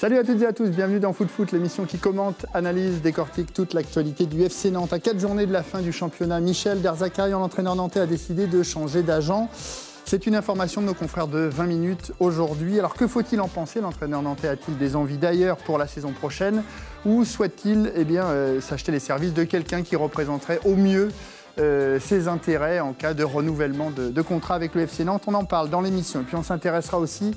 Salut à toutes et à tous, bienvenue dans Foot Foot, l'émission qui commente, analyse, décortique toute l'actualité du FC Nantes. À quatre journées de la fin du championnat, Michel Derzakarian, l'entraîneur nantais, a décidé de changer d'agent. C'est une information de nos confrères de 20 minutes aujourd'hui. Alors que faut-il en penser L'entraîneur nantais a-t-il des envies d'ailleurs pour la saison prochaine ou souhaite-t-il eh euh, s'acheter les services de quelqu'un qui représenterait au mieux euh, ses intérêts en cas de renouvellement de, de contrat avec le FC Nantes On en parle dans l'émission. Et puis on s'intéressera aussi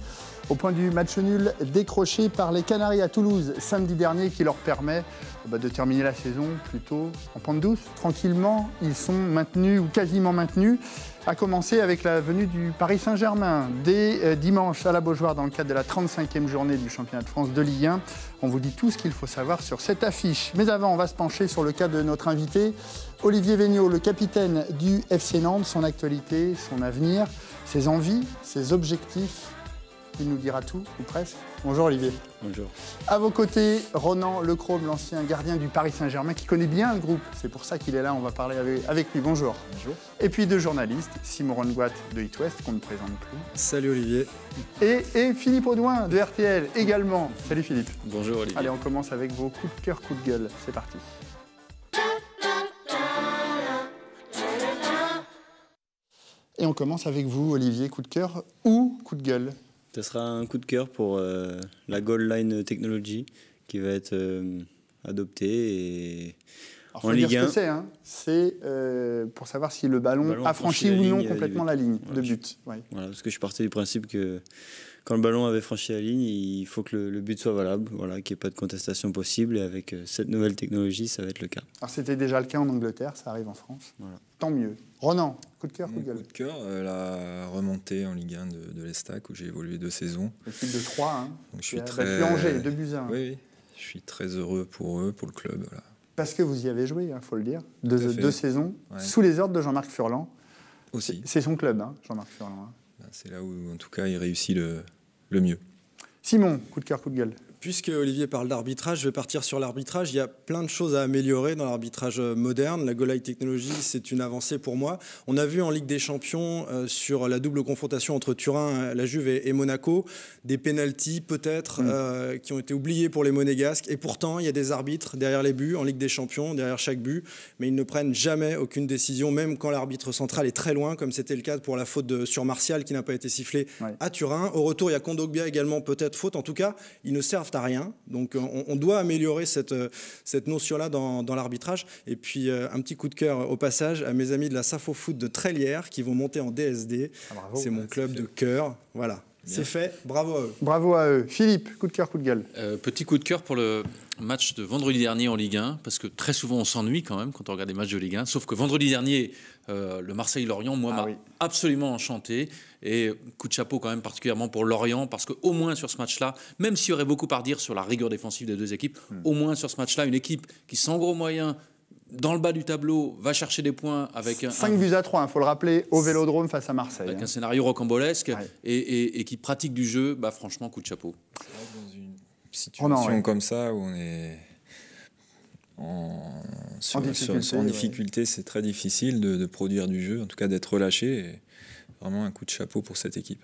au point du match nul décroché par les Canaries à Toulouse samedi dernier qui leur permet eh ben, de terminer la saison plutôt en pente douce. Tranquillement, ils sont maintenus ou quasiment maintenus, à commencer avec la venue du Paris Saint-Germain dès euh, dimanche à la Beaujoire dans le cadre de la 35e journée du championnat de France de Ligue 1. On vous dit tout ce qu'il faut savoir sur cette affiche. Mais avant, on va se pencher sur le cas de notre invité, Olivier Végnaud, le capitaine du FC Nantes, son actualité, son avenir, ses envies, ses objectifs il nous dira tout, ou presque. Bonjour Olivier. Bonjour. À vos côtés, Ronan Lecrome, l'ancien gardien du Paris Saint-Germain, qui connaît bien le groupe. C'est pour ça qu'il est là, on va parler avec, lui. Bonjour. Bonjour. Et puis deux journalistes, Simon Rongoat de It West, qu'on ne présente plus. Salut Olivier. Et, Philippe Audouin de RTL également. Salut Philippe. Bonjour Olivier. Allez, on commence avec vos coups de cœur, coups de gueule. C'est parti. Et on commence avec vous, Olivier, coup de cœur ou coup de gueule ce sera un coup de cœur pour euh, la Gold Line Technology qui va être euh, adoptée et Alors, en Ligue 1. c'est, hein. euh, pour savoir si le ballon, a franchi ou non complètement la ligne de but. Voilà, parce que je partais du principe que quand le ballon avait franchi la ligne, il faut que le, but soit valable, voilà, qu'il n'y ait pas de contestation possible. Et avec euh, cette nouvelle technologie, ça va être le cas. Alors c'était déjà le cas en Angleterre, ça arrive en France. Tant mieux. Ronan, coup de cœur, coup de Coup de cœur, euh, la remontée en Ligue 1 de, l'Estac où j'ai évolué deux saisons. L'équipe de trois. hein. Donc je suis très. Angers, deux buts 1. Oui, oui, je suis très heureux pour eux, pour le club. Parce que vous y avez joué, il hein, faut le dire, deux, deux saisons, sous les ordres de Jean-Marc Furlan. Aussi. C'est son club, hein, Jean-Marc Furlan. Hein. Ben, c'est là où, en tout cas, il réussit le, le mieux. Simon, coup de cœur, coup de gueule. Puisque Olivier parle d'arbitrage, je vais partir sur l'arbitrage. Il y a plein de choses à améliorer dans l'arbitrage euh, moderne. La Goal Technologies, c'est une avancée pour moi. On a vu en Ligue des Champions, euh, sur la double confrontation entre Turin, euh, la Juve et, Monaco, des pénalties peut-être mm. qui ont été oubliés pour les Monégasques. Et pourtant, il y a des arbitres derrière les buts, en Ligue des Champions, derrière chaque but. Mais ils ne prennent jamais aucune décision, même quand l'arbitre central est très loin, comme c'était le cas pour la faute de, sur Martial qui n'a pas été sifflée à Turin. Au retour, il y a Kondogbia également, peut-être faute. En tout cas, ils ne servent rien. Donc euh, on, doit améliorer cette, euh, cette notion-là dans, l'arbitrage. Et puis euh, un petit coup de cœur au passage à mes amis de la Safo Foot de Trélière qui vont monter en DSD. Ah, c'est mon club de cœur. Voilà. C'est fait, bravo à eux. Bravo à eux. Philippe, coup de cœur, coup de gueule. Euh, petit coup de cœur pour le match de vendredi dernier en Ligue 1, parce que très souvent on s'ennuie quand même quand on regarde des matchs de Ligue 1, sauf que vendredi dernier, euh, le Marseille-Lorient, moi, ah m'a absolument enchanté. Et coup de chapeau quand même particulièrement pour Lorient, parce qu'au moins sur ce match-là, même s'il y aurait beaucoup par dire sur la rigueur défensive des deux équipes, hmm. au moins sur ce match-là, une équipe qui, sans gros moyens, dans le bas du tableau, va chercher des points avec un. 5 buts à 3, il hein, faut le rappeler, au vélodrome face à Marseille. Avec hein. un scénario rocambolesque et, qui pratique du jeu, bah, franchement, coup de chapeau. Dans une oh situation comme ça où on est. En, en difficulté, c'est très difficile de, de, produire du jeu, en tout cas d'être relâché. vraiment un coup de chapeau pour cette équipe.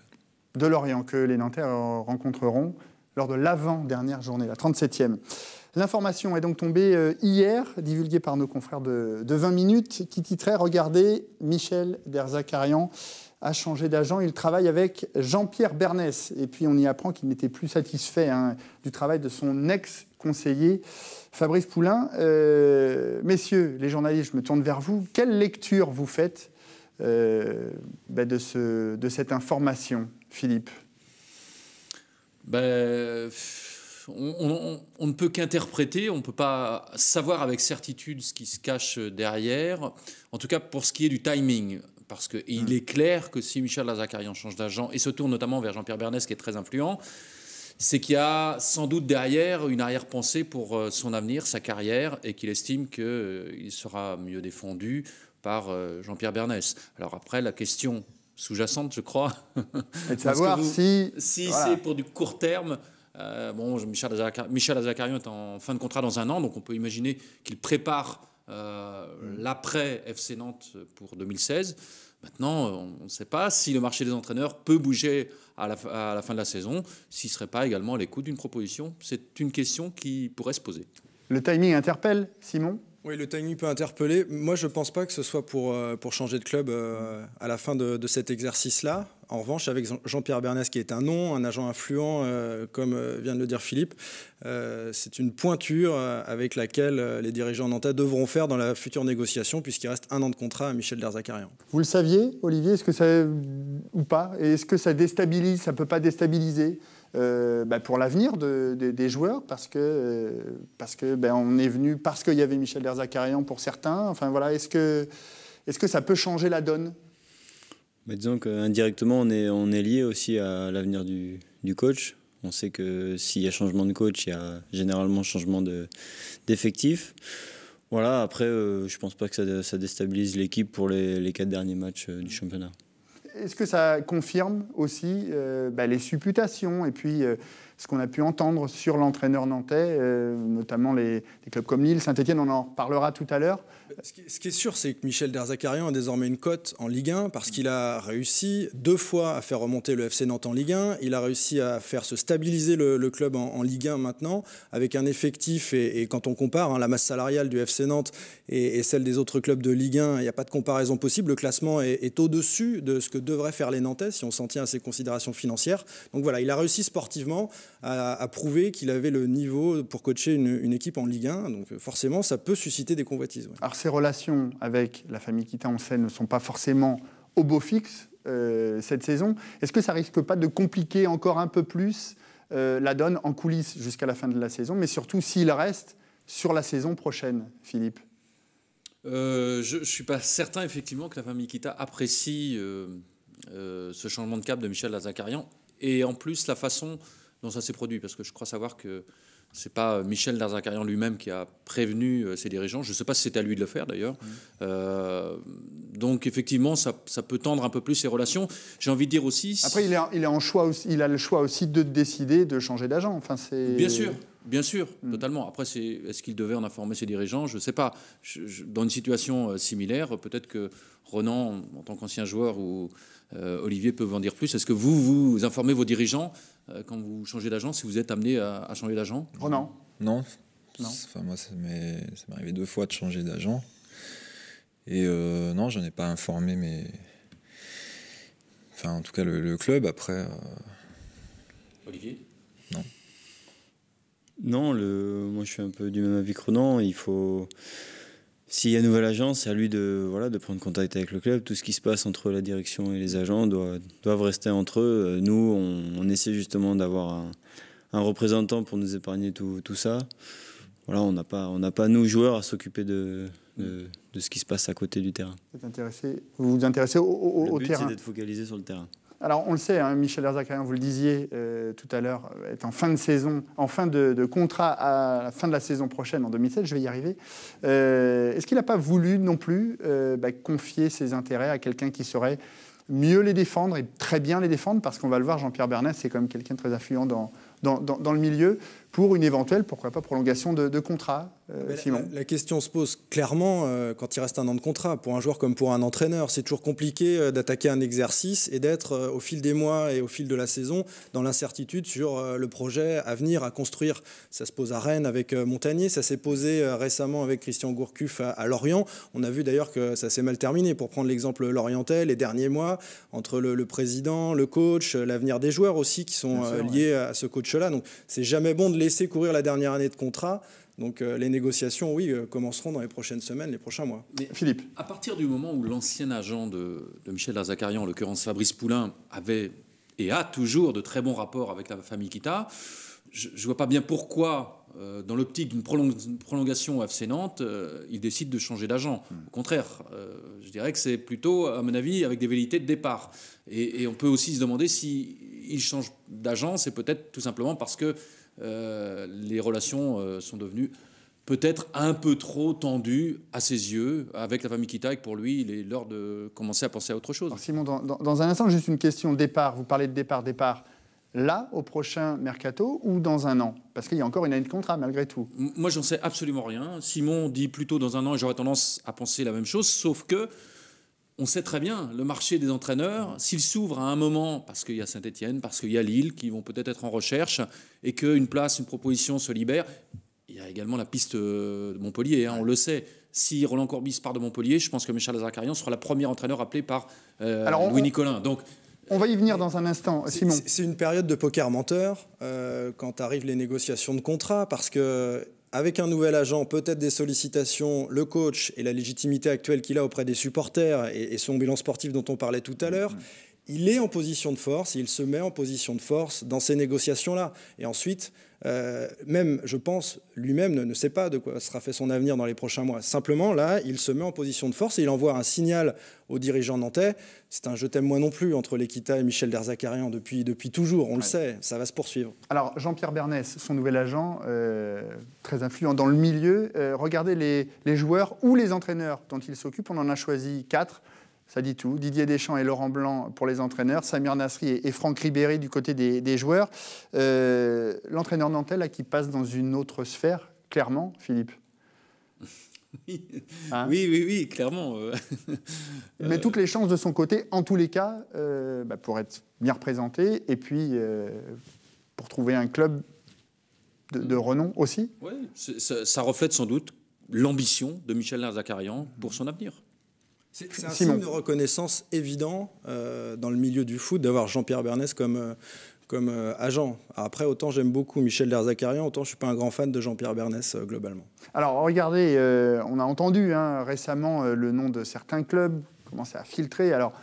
De Lorient que les Nantais euh, rencontreront lors de l'avant-dernière journée, la 37e. L'information est donc tombée euh, hier, divulguée par nos confrères de, 20 minutes, qui titrait Regardez, Michel Derzakarian a changé d'agent. Il travaille avec Jean-Pierre Bernès. Et puis on y apprend qu'il n'était plus satisfait hein, du travail de son ex-conseiller Fabrice Poulain. Euh, messieurs les journalistes, je me tourne vers vous. Quelle lecture vous faites euh, ben, de, cette information, Philippe ben, on, ne peut qu'interpréter, on ne peut pas savoir avec certitude ce qui se cache derrière, en tout cas pour ce qui est du timing. Parce qu'il hum. est clair que si Michel Lazakarian change d'agent et se tourne notamment vers Jean-Pierre Bernès, qui est très influent, c'est qu'il y a sans doute derrière une arrière-pensée pour euh, son avenir, sa carrière, et qu'il estime qu'il euh, sera mieux défendu par euh, Jean-Pierre Bernès. Alors après, la question sous-jacente, je crois, c'est de savoir si, c'est pour du court terme euh, bon, Michel azakarian est en fin de contrat dans un an, donc on peut imaginer qu'il prépare euh, mm. l'après FC Nantes pour 2016. Maintenant, on ne sait pas si le marché des entraîneurs peut bouger à la, à la fin de la saison, s'il ne serait pas également à l'écoute d'une proposition. C'est une question qui pourrait se poser. Le timing interpelle, Simon oui, le timing peut interpeller. Moi, je ne pense pas que ce soit pour, euh, changer de club euh, à la fin de, cet exercice-là. En revanche, avec Jean-Pierre Bernès, qui est un nom, un agent influent, euh, comme vient de le dire Philippe, c'est une pointure avec laquelle les dirigeants nantais devront faire dans la future négociation, puisqu'il reste un an de contrat à Michel Derzakarian. Vous le saviez, Olivier, est-ce que ça ou pas Et est-ce que ça déstabilise Ça ne peut pas déstabiliser euh, bah, pour l'avenir des joueurs parce que euh, parce que ben, on est venu parce qu'il y avait Michel Derzakarian pour certains. Enfin voilà, est-ce que est que ça peut changer la donne Mais bah, disons qu'indirectement on est on est lié aussi à l'avenir du, du, coach. On sait que s'il y a changement de coach, il y a généralement changement de d'effectif. Voilà, après, je euh, je pense pas que ça, déstabilise l'équipe pour les, les quatre derniers matchs du championnat est-ce que ça confirme aussi euh, bah, les supputations et puis euh, ce qu'on a pu entendre sur l'entraîneur nantais, euh, notamment les, clubs comme Lille, Saint-Etienne, on en parlera tout à l'heure ce qui est sûr, c'est que Michel Derzakarian a désormais une cote en Ligue 1 parce qu'il a réussi deux fois à faire remonter le FC Nantes en Ligue 1. Il a réussi à faire se stabiliser le, club en, Ligue 1 maintenant avec un effectif. Et, quand on compare hein, la masse salariale du FC Nantes et, celle des autres clubs de Ligue 1, il n'y a pas de comparaison possible. Le classement est, au-dessus de ce que devraient faire les Nantais si on s'en tient à ses considérations financières. Donc voilà, il a réussi sportivement à, prouver qu'il avait le niveau pour coacher une, équipe en Ligue 1. Donc forcément, ça peut susciter des convoitises ses relations avec la famille kita scène ne sont pas forcément au beau fixe euh, cette saison. Est-ce que ça risque pas de compliquer encore un peu plus euh, la donne en coulisses jusqu'à la fin de la saison, mais surtout s'il reste sur la saison prochaine, Philippe euh, Je ne suis pas certain effectivement que la famille Kita apprécie ce changement de cap de Michel Lazakarian et en plus la façon dont ça s'est produit, parce que je crois savoir que c'est pas euh, Michel Darzacarian lui-même qui a prévenu euh, ses dirigeants. Je ne sais pas si c'est à lui de le faire d'ailleurs. Mmh. Euh, donc effectivement, ça, ça, peut tendre un peu plus ses relations. J'ai envie de dire aussi. Après, il, est, il, en choix il a le choix aussi de décider de changer d'agent. Enfin, c'est. Bien sûr. Bien sûr, mmh. totalement. Après, est-ce qu'il devait en informer ses dirigeants Je ne sais pas. dans une situation similaire, peut-être que Renan, en tant qu'ancien joueur ou euh, Olivier peut vous en dire plus. Est-ce que vous, vous informez vos dirigeants euh, quand vous changez d'agent, si vous êtes amené à, changer d'agent Oh non. Non. non. moi, ça m'est arrivé deux fois de changer d'agent. Et euh, non, je ai pas informé, mais. Enfin, en tout cas, le, club, après. Olivier Non. Non, le... moi, je suis un peu du même avis que Renan. Il faut. S'il y a une nouvelle agence, c'est à lui de, voilà, de prendre contact avec le club. Tout ce qui se passe entre la direction et les agents doit, doivent rester entre eux. Euh, nous, on, essaie justement d'avoir un, représentant pour nous épargner tout, ça. Voilà, on n'a pas, pas, nous, joueurs, à s'occuper de, de, ce qui se passe à côté du terrain. Vous vous intéressez au, terrain. c'est d'être focalisé sur le terrain. Alors on le sait, hein, Michel Erzakarian, hein, vous le disiez euh, tout à l'heure, euh, est en fin de saison, en fin de, contrat à la fin de la saison prochaine en 2007. Je vais y arriver. Euh, est-ce qu'il n'a pas voulu non plus bah, confier ses intérêts à quelqu'un qui saurait mieux les défendre et très bien les défendre Parce qu'on va le voir, Jean-Pierre Bernat, c'est quand même quelqu'un de très affluent dans le milieu pour une éventuelle, pourquoi pas, prolongation de, contrat. Euh, Simon. La, question se pose clairement euh, quand il reste un an de contrat, pour un joueur comme pour un entraîneur. C'est toujours compliqué euh, d'attaquer un exercice et d'être au fil des mois et au fil de la saison dans l'incertitude sur le projet à venir, à construire. Ça se pose à Rennes avec Montagnier, ça s'est posé récemment avec Christian Gourcuff à, Lorient. On a vu d'ailleurs que ça s'est mal terminé. Pour prendre l'exemple Lorientais, les derniers mois, entre le, président, le coach, l'avenir des joueurs aussi qui sont liés à ce coach-là. Donc c'est jamais bon de laisser courir la dernière année de contrat. Donc euh, les négociations, oui, euh, commenceront dans les prochaines semaines, les prochains mois. Philippe. À partir du moment où l'ancien agent de, Michel Lazakarian, en l'occurrence Fabrice Poulain, avait et a toujours de très bons rapports avec la famille Kita, je ne vois pas bien pourquoi, euh, dans l'optique d'une prolongation au il décide de changer d'agent. Hmm. Au contraire, je dirais que c'est plutôt, à mon avis, avec des vérités de départ. Et, on peut aussi se demander s'il il change d'agent, c'est peut-être tout simplement parce que euh, les relations euh, sont devenues peut-être un peu trop tendues à ses yeux avec la famille Kita pour lui, il est l'heure de commencer à penser à autre chose. Simon, dans, un instant, juste une question départ. Vous parlez de départ, départ là, au prochain mercato ou dans un an Parce qu'il y a encore une année de contrat malgré tout. Moi, j'en sais absolument rien. Simon dit plutôt dans un an et j'aurais tendance à penser la même chose, sauf que on sait très bien, le marché des entraîneurs, s'il s'ouvre à un moment, parce qu'il y a Saint-Etienne, parce qu'il y a Lille, qui vont peut-être être en recherche, et qu'une place, une proposition se libère, il y a également la piste euh, de Montpellier, hein, on le sait. Si Roland Corbis part de Montpellier, je pense que Michel Azarcarian sera le premier entraîneur appelé par euh, on, Louis Donc, on va y venir dans un instant, Simon. C'est une période de poker menteur euh, quand arrivent les négociations de contrat, parce que avec un nouvel agent, peut-être des sollicitations, le coach et la légitimité actuelle qu'il a auprès des supporters et, son bilan sportif dont on parlait tout à mm-hmm. l'heure, il est en position de force, il se met en position de force dans ces négociations-là. Et ensuite, euh, même, je pense, lui-même ne, sait pas de quoi sera fait son avenir dans les prochains mois. Simplement, là, il se met en position de force et il envoie un signal aux dirigeants nantais. C'est un je t'aime moi non plus entre l'Equita et Michel Derzakarian depuis, depuis toujours. On le sait, ça va se poursuivre. Alors, Jean-Pierre Bernès, son nouvel agent, euh, très influent dans le milieu, euh, regardez les, les joueurs ou les entraîneurs dont il s'occupe. On en a choisi quatre ça dit tout. Didier Deschamps et Laurent Blanc pour les entraîneurs, Samir Nasri et, Franck Ribéry du côté des, joueurs. Euh, l'entraîneur nantel là, qui passe dans une autre sphère, clairement, Philippe. Hein oui. oui, oui, clairement. Euh. Mais toutes les chances de son côté, en tous les cas, euh, bah, pour être bien représenté et puis pour trouver un club de, renom aussi. Oui, ça, reflète sans doute l'ambition de Michel nazakarian pour son avenir. C'est un signe de reconnaissance évident euh, dans le milieu du foot d'avoir Jean-Pierre Bernès comme, euh, comme euh, agent. Après, autant j'aime beaucoup Michel Derzakarian, autant je ne suis pas un grand fan de Jean-Pierre Bernès globalement. Alors regardez, on a entendu hein, récemment le nom de certains clubs commencer à filtrer. Alors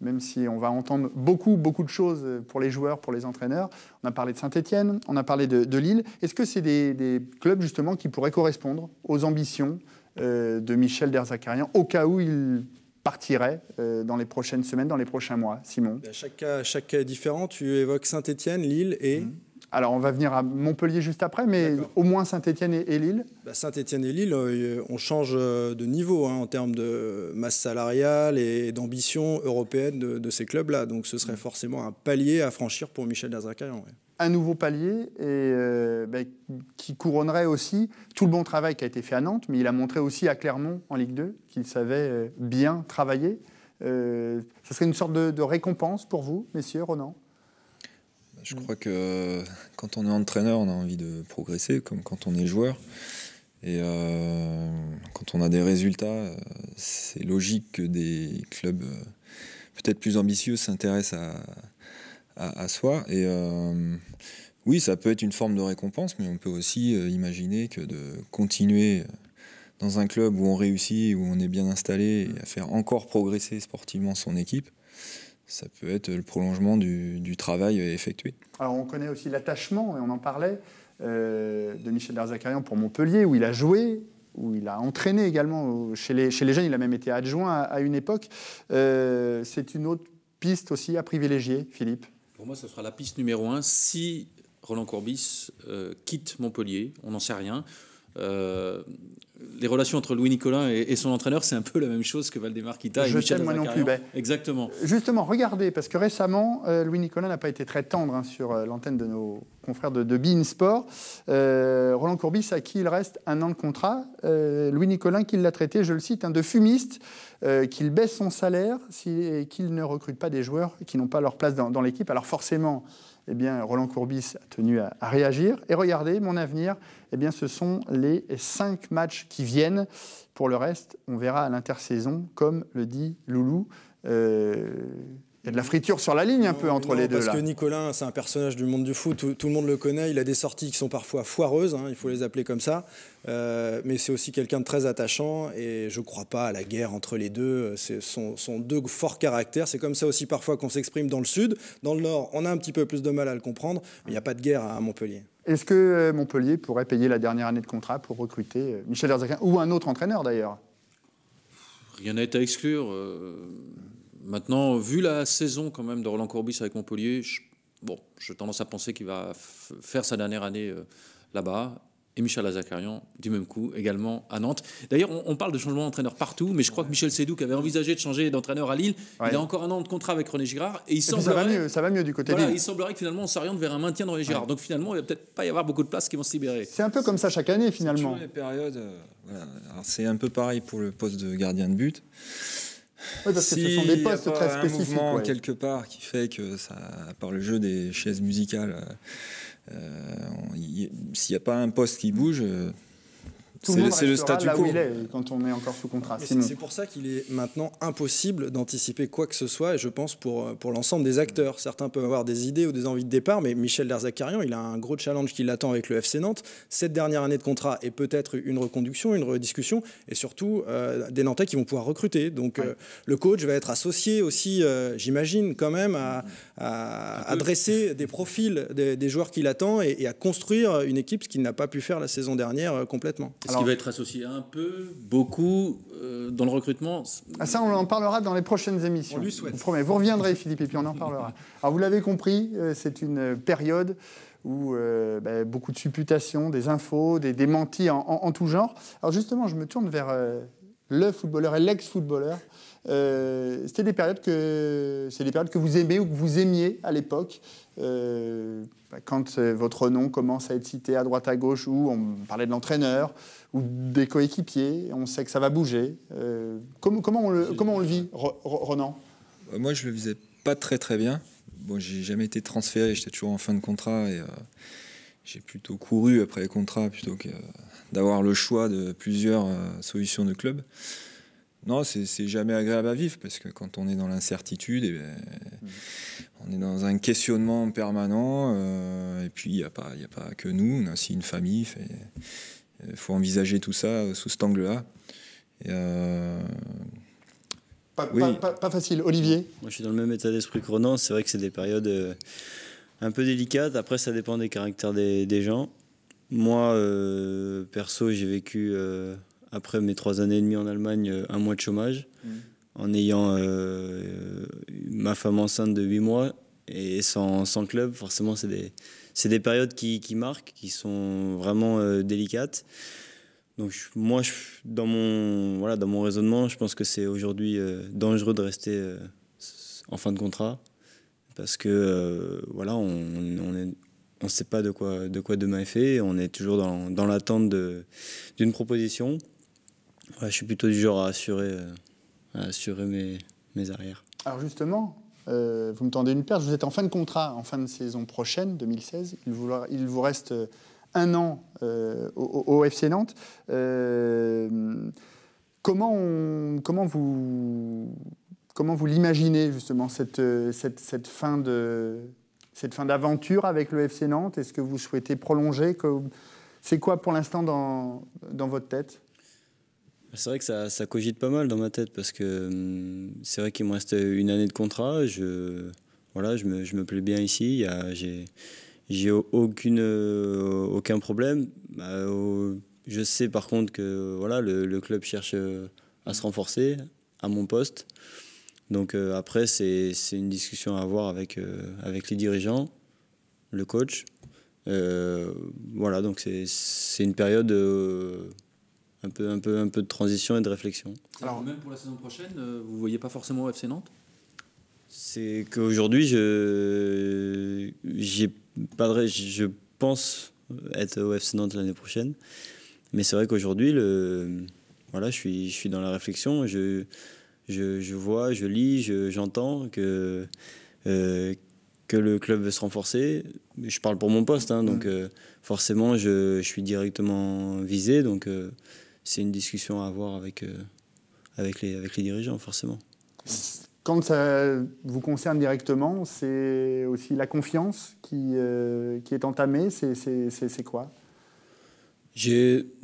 même si on va entendre beaucoup, beaucoup de choses pour les joueurs, pour les entraîneurs. On a parlé de Saint-Etienne, on a parlé de, Lille. Est-ce que c'est des, clubs justement qui pourraient correspondre aux ambitions de Michel Derzakarian au cas où il partirait euh, dans les prochaines semaines, dans les prochains mois, Simon bah, chaque, cas, chaque est différent. Tu évoques Saint-Étienne, Lille et... Mhm. Alors, on va venir à Montpellier juste après, mais au moins Saint-Étienne et, Lille bah, Saint-Étienne et Lille, euh, on change euh, de niveau hein, en termes de masse salariale et d'ambition européenne de, ces clubs-là. Donc, ce serait mhm. forcément un palier à franchir pour Michel Azrakayan un nouveau palier et, euh, ben, qui couronnerait aussi tout le bon travail qui a été fait à Nantes, mais il a montré aussi à Clermont en Ligue 2 qu'il savait euh, bien travailler. Euh, ce serait une sorte de, récompense pour vous, messieurs, Ronan Je crois que euh, quand on est entraîneur, on a envie de progresser, comme quand on est joueur. Et quand on a des résultats, c'est logique que des clubs peut-être plus ambitieux s'intéressent à à, soi. Et euh, oui, ça peut être une forme de récompense, mais on peut aussi euh, imaginer que de continuer euh, dans un club où on réussit, où on est bien installé, et à faire encore progresser sportivement son équipe, ça peut être le prolongement du, travail effectué. Alors on connaît aussi l'attachement, et on en parlait, de Michel Darzacarian pour Montpellier, où il a joué, où il a entraîné également chez les, chez les jeunes, il a même été adjoint à, une époque. C'est une autre piste aussi à privilégier, Philippe pour moi, ce sera la piste numéro un. Si Roland Courbis euh, quitte Montpellier, on n'en sait rien. Euh, les relations entre Louis Nicolin et, son entraîneur, c'est un peu la même chose que Valdemar Kita et Je Michel moi non plus. Ben, Exactement. Justement, regardez, parce que récemment, euh, Louis nicolas n'a pas été très tendre hein, sur euh, l'antenne de nos confrères de, de Bein Sport. Roland Courbis, à qui il reste un an de contrat. Louis Nicolin, qui l'a traité, je le cite, hein, de fumiste, qu'il baisse son salaire et qu'il ne recrute pas des joueurs qui n'ont pas leur place dans l'équipe. Alors forcément, eh bien, Roland Courbis a tenu à, réagir. Et regardez, mon avenir, eh bien, ce sont les cinq matchs qui viennent. Pour le reste, on verra à l'intersaison, comme le dit Loulou. Euh, il y a de la friture sur la ligne un peu entre les deux. Parce que Nicolas, hein, c'est un personnage du monde du foot, tout, le monde le connaît, il a des sorties qui sont parfois foireuses, hein, il faut les appeler comme ça, euh, mais c'est aussi quelqu'un de très attachant et je ne crois pas à la guerre entre les deux, ce sont, deux forts caractères, c'est comme ça aussi parfois qu'on s'exprime dans le sud, dans le nord on a un petit peu plus de mal à le comprendre, mais il n'y a pas de guerre à Montpellier. Est-ce que euh, Montpellier pourrait payer la dernière année de contrat pour recruter euh, Michel Herzogin ou un autre entraîneur d'ailleurs Rien n'est à exclure. Euh... Maintenant, vu la saison quand même de Roland Courbis avec Montpellier, bon, j'ai tendance à penser qu'il va faire sa dernière année euh, là-bas. Et Michel Azakarian, du même coup, également à Nantes. D'ailleurs, on, parle de changement d'entraîneur partout, mais je crois que Michel Sédoux, qui avait envisagé de changer d'entraîneur à Lille, il a encore un an de contrat avec René Girard. Et il semble semblerait, ça, va mieux, ça va mieux du côté Il semblerait que finalement, on s'oriente vers un maintien de René Girard. Donc finalement, il va peut-être pas y avoir beaucoup de places qui vont se libérer. C'est un peu comme ça chaque année, finalement. C'est euh, C'est un peu pareil pour le poste de gardien de but. Oui, parce que ce sont des postes a un quelque part qui fait que ça, par le jeu des chaises musicales, euh, s'il n'y a pas un poste qui bouge, euh, c'est le statut le il est quand on est encore sous contrat. C'est pour ça qu'il est maintenant impossible d'anticiper quoi que ce soit, et je pense pour, euh, pour l'ensemble des acteurs. Certains peuvent avoir des idées ou des envies de départ, mais Michel Derzakarian, il a un gros challenge qui l'attend avec le FC Nantes. Cette dernière année de contrat et peut-être une reconduction, une rediscussion, et surtout euh, des Nantais qui vont pouvoir recruter. Donc euh, le coach va être associé aussi, j'imagine, quand même, à, à, dresser des profils des, joueurs qu'il attend et, et, à construire une équipe, ce qu'il n'a pas pu faire la saison dernière complètement qui va être associé un peu, beaucoup, euh, dans le recrutement. Ah, ça, on en parlera dans les prochaines émissions. On lui souhaite. Vous, promet. vous reviendrez, Philippe, et puis on en parlera. Alors, vous l'avez compris, euh, c'est une période où euh, bah, beaucoup de supputations, des infos, des démentis en, tout genre. Alors justement, je me tourne vers le footballeur et l'ex-footballeur. Euh, c'était des périodes que c'est des périodes que vous aimez ou que vous aimiez à l'époque. Euh, bah, quand euh, votre nom commence à être cité à droite à gauche, ou on parlait de l'entraîneur ou des coéquipiers, on sait que ça va bouger. comment, comment, on le, comment on le vit, Ronan Moi, je le visais pas très très bien. Bon, j'ai jamais été transféré, j'étais toujours en fin de contrat et j'ai plutôt couru après les contrats plutôt que euh, d'avoir le choix de plusieurs euh, solutions de club. Non, c'est jamais agréable à vivre parce que quand on est dans l'incertitude, eh ben, mm. on est dans un questionnement permanent. Euh, et puis, il n'y a, pas, que nous, on a aussi une famille. Il faut envisager tout ça sous cet angle-là. pas, facile. Olivier Moi, je suis dans le même état d'esprit que Ronan. C'est vrai que c'est des périodes un peu délicate. Après, ça dépend des caractères des, gens. Moi, euh, perso, j'ai vécu, euh, après mes trois années et demie en Allemagne, euh, un mois de chômage, mmh. en ayant ma femme enceinte de huit mois et sans, club. Forcément, c'est des, des, périodes qui, qui, marquent, qui sont vraiment délicates. Donc moi, je, dans, mon, voilà, dans mon raisonnement, je pense que c'est aujourd'hui dangereux de rester en fin de contrat parce que euh, voilà, on ne on sait pas de quoi, de quoi demain est fait, on est toujours dans, l'attente d'une proposition. je suis plutôt du genre à assurer, euh, assurer mes, mes arrières. Alors justement, euh, vous me tendez une perche, vous êtes en fin de contrat, en fin de saison prochaine, 2016, il vous, il vous reste un an au, FC Nantes. Comment, comment vous Comment vous l'imaginez justement, euh, cette, cette, fin de, cette fin d'aventure avec le FC Nantes Est-ce que vous souhaitez prolonger C'est quoi pour l'instant dans, dans votre tête bah, c'est vrai que ça, cogite pas mal dans ma tête parce que hum, c'est vrai qu'il me reste une année de contrat. Je, voilà, je, me, je me plais bien ici. J'ai aucune, euh, aucun problème. Bah, je sais par contre que voilà, le, le club cherche euh, à se renforcer à mon poste. Donc euh, après, c'est une discussion à avoir avec, euh, avec les dirigeants, le coach. Euh, voilà, donc c'est une période un, peu, un, peu, un peu de transition et de réflexion. Alors même pour la saison prochaine, vous ne voyez pas forcément au FC Nantes C'est qu'aujourd'hui, je, pas je pense être au FC Nantes l'année prochaine. Mais c'est vrai qu'aujourd'hui, voilà, je, suis, je suis dans la réflexion. Je, je, vois, je lis, j'entends que, euh, que le club veut se renforcer. Je parle pour mon poste, hein, donc mmh. euh, forcément, je, je, suis directement visé. Donc, euh, c'est une discussion à avoir avec, avec, les, avec les dirigeants, forcément. Quand ça vous concerne directement, c'est aussi la confiance qui, qui est entamée. C'est quoi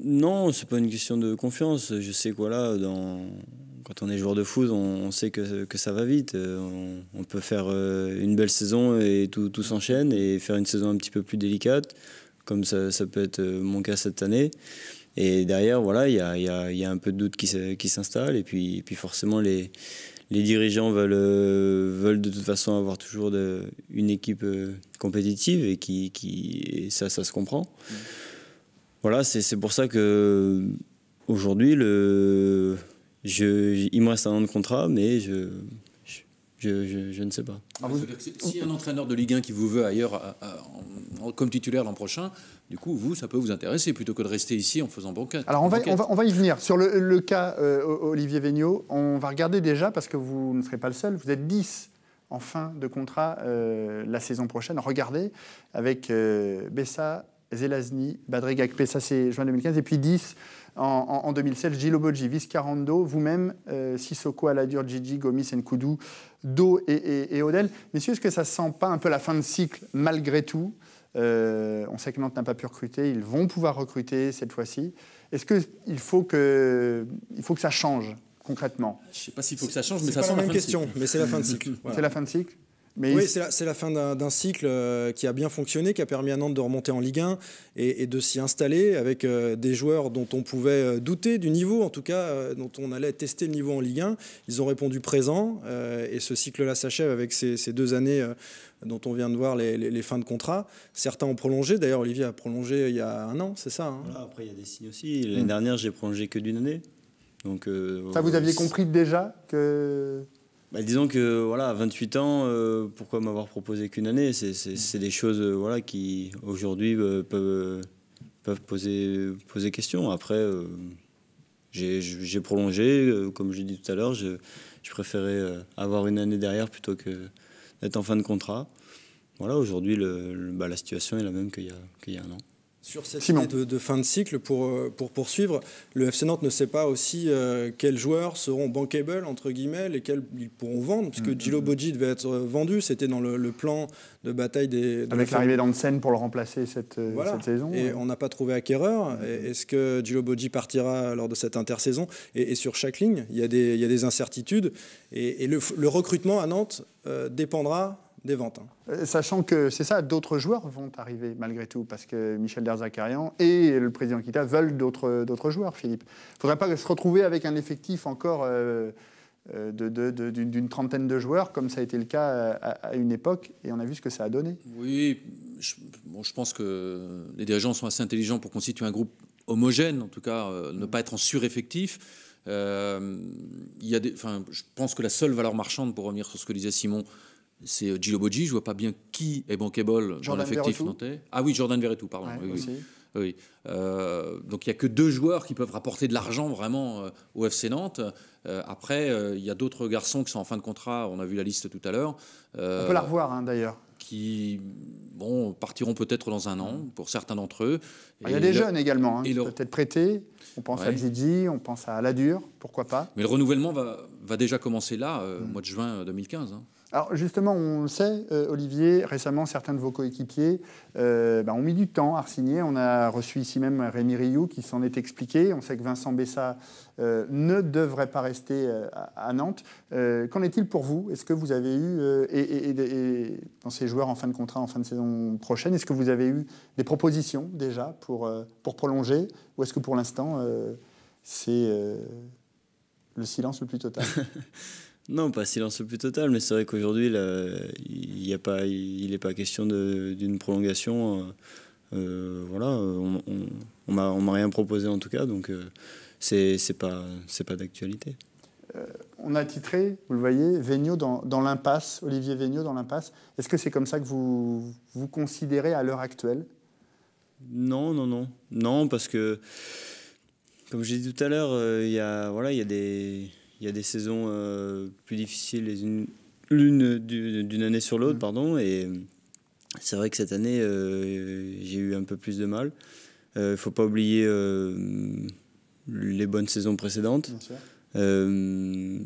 non, c'est pas une question de confiance. Je sais quoi là dans quand on est joueur de foot, on, sait que, ça va vite. Euh, on, peut faire euh, une belle saison et tout, s'enchaîne et faire une saison un petit peu plus délicate, comme ça, peut être euh, mon cas cette année. Et derrière, voilà, il y a, y a, un peu de doute qui, qui s'installe. Et puis, puis forcément, les, les dirigeants veulent, veulent de toute façon avoir toujours une équipe compétitive et, qui, qui ça, ça se comprend. Mmh. Voilà, c'est pour ça que aujourd'hui, le, je, il me reste un an de contrat, mais je, je, je, je, ne sais pas. Ah, si un entraîneur de Ligue 1 qui vous veut ailleurs comme titulaire l'an prochain, du coup, vous, ça peut vous intéresser plutôt que de rester ici en faisant banquette. Alors, on va, on va, y venir. Sur le, cas euh, Olivier Vigneault, on va regarder déjà, parce que vous ne serez pas le seul, vous êtes 10 en fin de contrat euh, la saison prochaine. Regardez avec euh, Bessa, Zelazny, Badré ça c'est juin 2015, et puis 10 en, 2016, Gilles Viscarando, vous-même, euh, Sissoko, Aladur, Gigi, Gomis, Nkoudou, Do et, et, et Odel. Messieurs, est-ce que ça sent pas un peu la fin de cycle malgré tout euh, On sait que Nantes n'a pas pu recruter, ils vont pouvoir recruter cette fois-ci. Est-ce qu'il faut que, il faut que ça change concrètement Je ne sais pas s'il faut que ça change, mais ça sent la, même fin question, de cycle. Mais c'est la fin de cycle. C'est la fin de cycle oui, c'est la, fin d'un cycle euh, qui a bien fonctionné, qui a permis à Nantes de remonter en Ligue 1 et, de s'y installer avec euh, des joueurs dont on pouvait euh, douter du niveau, en tout cas dont on allait tester le niveau en Ligue 1. Ils ont répondu présent et ce cycle-là s'achève avec ces, deux années dont on vient de voir les, fins de contrat. Certains ont prolongé, d'ailleurs Olivier a prolongé il y a un an, c'est ça hein Après, il y a des signes aussi. L'année dernière, j'ai prolongé que d'une année. Donc, ça, vous aviez compris déjà que... Bah, disons que voilà, 28 ans, euh, pourquoi m'avoir proposé qu'une année C'est des choses euh, voilà, qui, aujourd'hui, euh, peuvent, peuvent poser, poser question. Après, j'ai prolongé, comme je dit tout à l'heure, je, je, préférais avoir une année derrière plutôt que d'être en fin de contrat. Voilà, aujourd'hui, le, bah, la situation est la même qu'il y, y a un an. Sur cette de, fin de cycle, pour, euh, pour poursuivre, le FC Nantes ne sait pas aussi euh, quels joueurs seront bankable, entre guillemets, lesquels ils pourront vendre, puisque que mm, mm, mm. devait être euh, vendu, c'était dans le, plan de bataille des... Avec l'arrivée d'Ansen pour le remplacer cette, saison. Et on n'a pas trouvé acquéreur. Est-ce que Gilo partira lors de cette intersaison et, sur chaque ligne, il y a des, incertitudes. Et, le, recrutement à Nantes dépendra des hein. euh, Sachant que c'est ça, d'autres joueurs vont arriver malgré tout, parce que Michel Derzakarian et le président Kita veulent d'autres euh, joueurs, Philippe. Il ne faudrait pas se retrouver avec un effectif encore euh, d'une trentaine de joueurs, comme ça a été le cas à, une époque, et on a vu ce que ça a donné. Oui, je, pense que les dirigeants sont assez intelligents pour constituer un groupe homogène, en tout cas, ne pas être en sureffectif. y je pense que la seule valeur marchande, pour revenir sur ce que disait Simon, c'est euh, Gillo Boggi, je vois pas bien qui est bankable dans l'effectif nantais. Ah oui, Jordan Veretout, pardon. Euh, donc il n'y a que deux joueurs qui peuvent rapporter de l'argent vraiment euh, au FC Nantes. après, il y a d'autres garçons qui sont en fin de contrat. On a vu la liste tout à l'heure. On peut la revoir hein, d'ailleurs. Qui bon, partiront peut-être dans un an pour certains d'entre eux. Ah, il y a des jeunes également hein, qui être prêtés. On pense à Gigi, on pense à Ladur, pourquoi pas. Mais le renouvellement va, déjà commencer là, mm. au mois de juin 2015. Alors justement, on le sait, euh, Olivier, récemment, certains de vos coéquipiers euh, bah, ont mis du temps à signer. On a reçu ici même Rémi Rioux qui s'en est expliqué. On sait que Vincent Bessa euh, ne devrait pas rester à, Nantes. Qu'en est-il pour vous Est-ce que vous avez eu, et, dans ces joueurs en fin de contrat, en fin de saison prochaine, est-ce que vous avez eu des propositions déjà pour, pour prolonger Ou est-ce que pour l'instant, c'est le silence le plus total Non, pas silence le plus total, mais c'est vrai qu'aujourd'hui, il n'est pas, il pas question d'une prolongation. Euh, euh, voilà, on, ne m'a, rien proposé en tout cas, donc euh, c'est, pas, c'est pas d'actualité. on a titré, vous le voyez, Vénio dans, l'impasse, Olivier Vénio dans l'impasse. Est-ce que c'est comme ça que vous vous considérez à l'heure actuelle Non, non, non, non, parce que comme j'ai dit tout à l'heure, il voilà, il y a des il y a des saisons euh, plus difficiles les unes, l'une d'une année sur l'autre, mm. pardon. Et euh, c'est vrai que cette année, euh, j'ai eu un peu plus de mal. Il ne faut pas oublier les bonnes saisons précédentes. le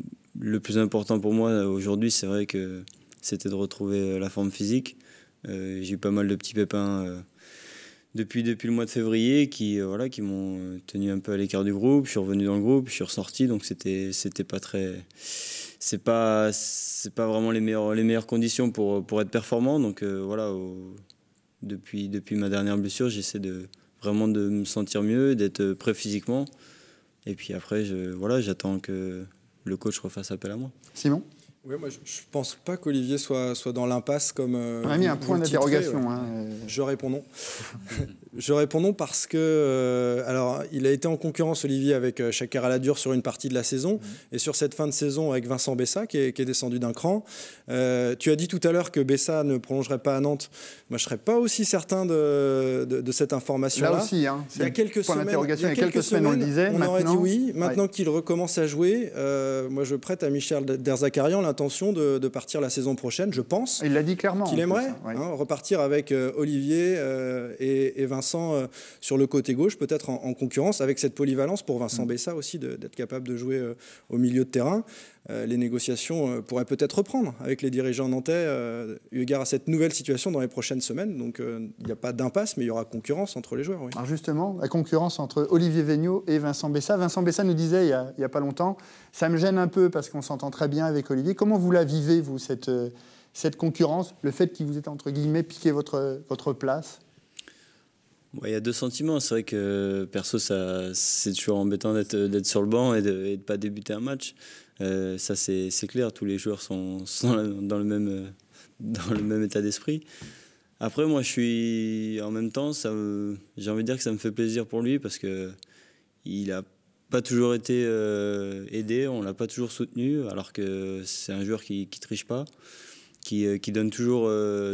plus important pour moi aujourd'hui, c'est vrai que c'était de retrouver la forme physique. j'ai eu pas mal de petits pépins depuis, depuis le mois de février qui, euh, voilà, qui m'ont euh, tenu un peu à l'écart du groupe. Je suis revenu dans le groupe, je suis ressorti, donc c'était pas très. C'est pas, pas vraiment les meilleures, les meilleures conditions pour, pour être performant. Donc euh, voilà, depuis, depuis ma dernière blessure, j'essaie de, vraiment de me sentir mieux, d'être prêt physiquement. Et puis après, je, voilà, j'attends que le coach refasse appel à moi. Simon oui, moi, je ne pense pas qu'Olivier soit, soit dans l'impasse comme. Euh, on a mis un point d'interrogation. Hein, euh. Je réponds non. je réponds non parce que. Euh, alors, il a été en concurrence, Olivier, avec à la dure sur une partie de la saison mm-hmm. et sur cette fin de saison avec Vincent Bessa qui est, descendu d'un cran. tu as dit tout à l'heure que Bessa ne prolongerait pas à Nantes. Moi, je ne serais pas aussi certain de, cette information-là. Là aussi, il, y a quelques semaines, il y a quelques, semaines, on disait. On aurait dit oui. Maintenant qu'il recommence à jouer, moi, je prête à Michel Derzakarian intention de, partir la saison prochaine, je pense. Il l'a dit clairement. Qu'il aimerait hein, hein, repartir avec euh, Olivier euh, et, Vincent euh, sur le côté gauche, peut-être en, concurrence, avec cette polyvalence pour Vincent mm. Bessa aussi d'être capable de jouer au milieu de terrain. Euh, les négociations euh, pourraient peut-être reprendre avec les dirigeants nantais, euh, eu égard à cette nouvelle situation dans les prochaines semaines. Donc il n'y a pas d'impasse, mais il y aura concurrence entre les joueurs. Alors justement, la concurrence entre Olivier végnaud et Vincent Bessa. Vincent Bessa nous disait il n'y a, pas longtemps, ça me gêne un peu parce qu'on s'entend très bien avec Olivier. Comment vous la vivez, vous, cette, concurrence, le fait qu'il vous ait, entre guillemets, piqué votre, place il y a deux sentiments. C'est vrai que perso, c'est toujours embêtant d'être sur le banc et de ne pas débuter un match. Euh, ça, c'est clair, tous les joueurs sont, sont dans, le même, euh, dans le même état d'esprit. Après, moi, je suis. En même temps, j'ai envie de dire que ça me fait plaisir pour lui parce que il a pas toujours été euh, aidé, on l'a pas toujours soutenu, alors que c'est un joueur qui, ne triche pas, qui, qui donne toujours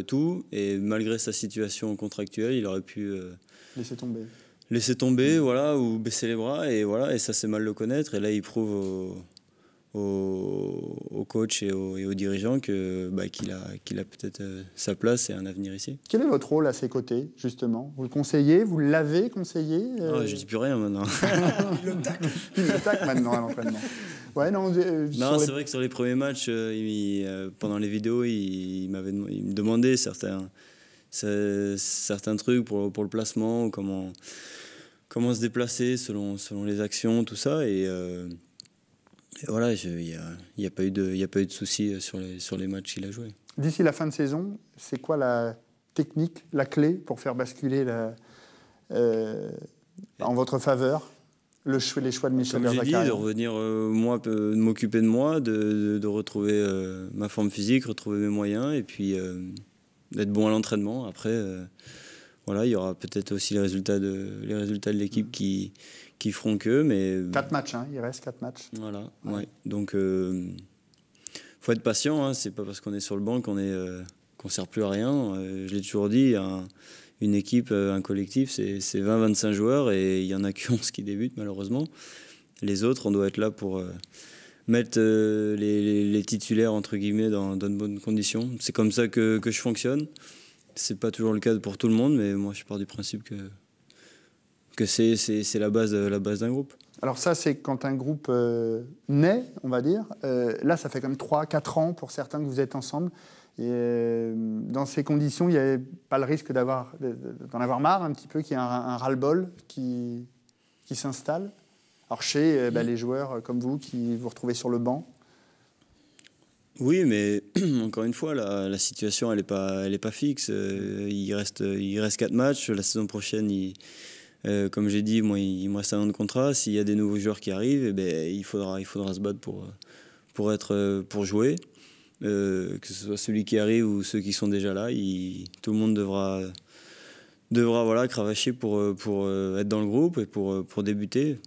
tout, et malgré sa situation contractuelle, il aurait pu laisser tomber, laisser tomber, mm. voilà, ou baisser les bras, et voilà, et ça c'est mal le connaître, et là il prouve au coach et aux, dirigeants que bah, qu'il a, qu'il a peut-être euh, sa place et un avenir ici. Quel est votre rôle à ses côtés, justement Vous le conseillez Vous l'avez conseillé euh ah, Je ne dis plus rien maintenant. Il le maintenant à l'entraînement. Ouais, non, euh, c'est vrai que sur les premiers matchs, pendant les vidéos, il, m'avait me demandait certains, certains trucs pour, pour le placement, comment, comment se déplacer selon, selon les actions, tout ça. Et voilà, il n'y a, pas eu de, y a pas eu de soucis euh, sur les, sur les matchs qu'il a joués. D'ici la fin de saison, c'est quoi la technique, la clé pour faire basculer euh, en votre faveur les choix de Michel Comme de revenir euh, moi, de m'occuper de moi, de, retrouver ma forme physique, retrouver mes moyens, et puis d'être bon à l'entraînement. Après, voilà, il y aura peut-être aussi les résultats de les résultats de l'équipe mm. qui qui feront que, mais... Quatre matchs, hein, il reste quatre matchs. Voilà, Donc, euh, faut être patient, hein. c'est pas parce qu'on est sur le banc qu'on est euh, qu'on sert plus à rien. Euh, je l'ai toujours dit, une équipe, un collectif, c'est 20-25 joueurs et il y en a que 11 qui débutent malheureusement. Les autres, on doit être là pour mettre les, titulaires, entre guillemets, dans, de bonnes conditions. C'est comme ça que, que je fonctionne. C'est pas toujours le cas pour tout le monde, mais moi je pars du principe que que c'est la base, la base d'un groupe. Alors ça, c'est quand un groupe euh, naît, on va dire. Euh, là, ça fait quand même 3-4 ans pour certains que vous êtes ensemble. Et euh, dans ces conditions, il n'y a pas le risque d'en avoir, marre un petit peu, qu'il y ait un, ras-le-bol qui, qui s'installe. Alors chez bah, les joueurs comme vous qui vous retrouvez sur le banc. Oui, mais encore une fois, la, situation, elle n'est pas, pas fixe. Il reste, il reste 4 matchs. La saison prochaine, il euh, comme j'ai dit, moi, il, me reste un an de contrat. S'il y a des nouveaux joueurs qui arrivent, eh ben, il, faudra, il faudra se battre pour, euh, pour, être, euh, pour jouer. que ce soit celui qui arrive ou ceux qui sont déjà là, tout le monde devra, devra voilà, cravacher pour, pour être dans le groupe et pour, pour débuter.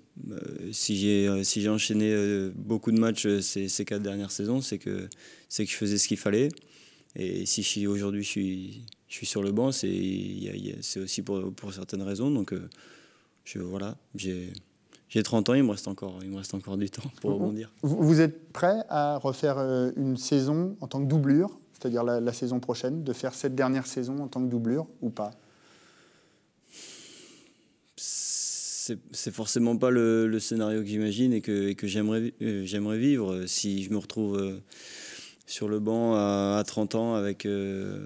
si j'ai si enchaîné beaucoup de matchs ces, ces quatre dernières saisons, c'est que, que je faisais ce qu'il fallait. Et si aujourd'hui je suis je suis sur le banc, c'est aussi pour, certaines raisons. Donc, euh, je, voilà, j'ai. J'ai 30 ans, il me reste encore, il me reste encore du temps pour rebondir. Vous êtes prêt à refaire euh, une saison en tant que doublure, c'est-à-dire la, saison prochaine, de faire cette dernière saison en tant que doublure ou pas C'est forcément pas le, scénario que j'imagine et que, et que j'aimerais euh, vivre. Si je me retrouve sur le banc à, 30 ans avec, euh,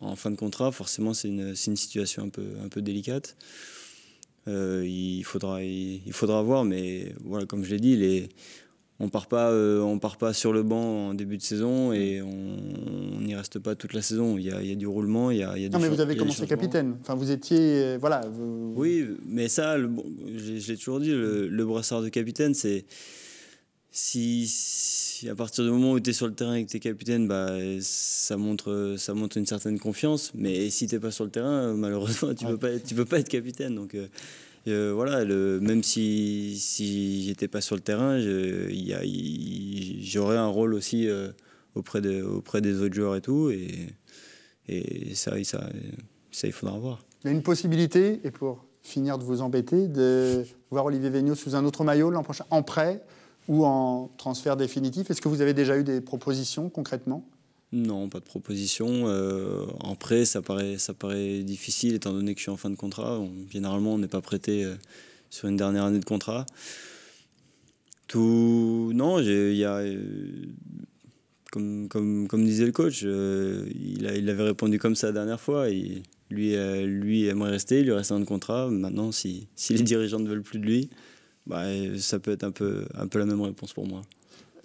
en fin de contrat, forcément, c'est une, une, situation un peu, un peu délicate. Euh, il, faudra, il, faudra voir, mais voilà, comme je l'ai dit, les, on part pas, euh, on part pas sur le banc en début de saison et mm. on n'y reste pas toute la saison. Il y a, il y a du roulement, il y a, Non, mais vous avez commencé capitaine. Enfin, vous étiez, voilà. Oui, mais ça, le, je, l'ai toujours dit, le, le brassard de capitaine, c'est si, à partir du moment où tu es sur le terrain et que tu es capitaine, bah, ça, montre, ça montre une certaine confiance. Mais si tu n'es pas sur le terrain, euh, malheureusement, tu ne peux, pas, peux pas être capitaine. Donc euh, euh, voilà, le, même si, si j'étais pas sur le terrain, j'aurais un rôle aussi auprès, de, auprès des autres joueurs et tout. Et, et ça, il faudra voir. Il y a une possibilité, et pour finir de vous embêter, de voir Olivier Vigneault sous un autre maillot l'an prochain, en prêt ou en transfert définitif. Est-ce que vous avez déjà eu des propositions concrètement non, pas de proposition. en euh, prêt, ça paraît, ça paraît difficile étant donné que je suis en fin de contrat. généralement, on n'est pas prêté euh, sur une dernière année de contrat. Tout, non, il y a, euh, comme, comme, comme, disait le coach, il, a, il, avait répondu comme ça la dernière fois. lui, lui aimerait rester, il lui reste un contrat. Maintenant, si, si les dirigeants ne veulent plus de lui, bah, ça peut être un peu, un peu la même réponse pour moi.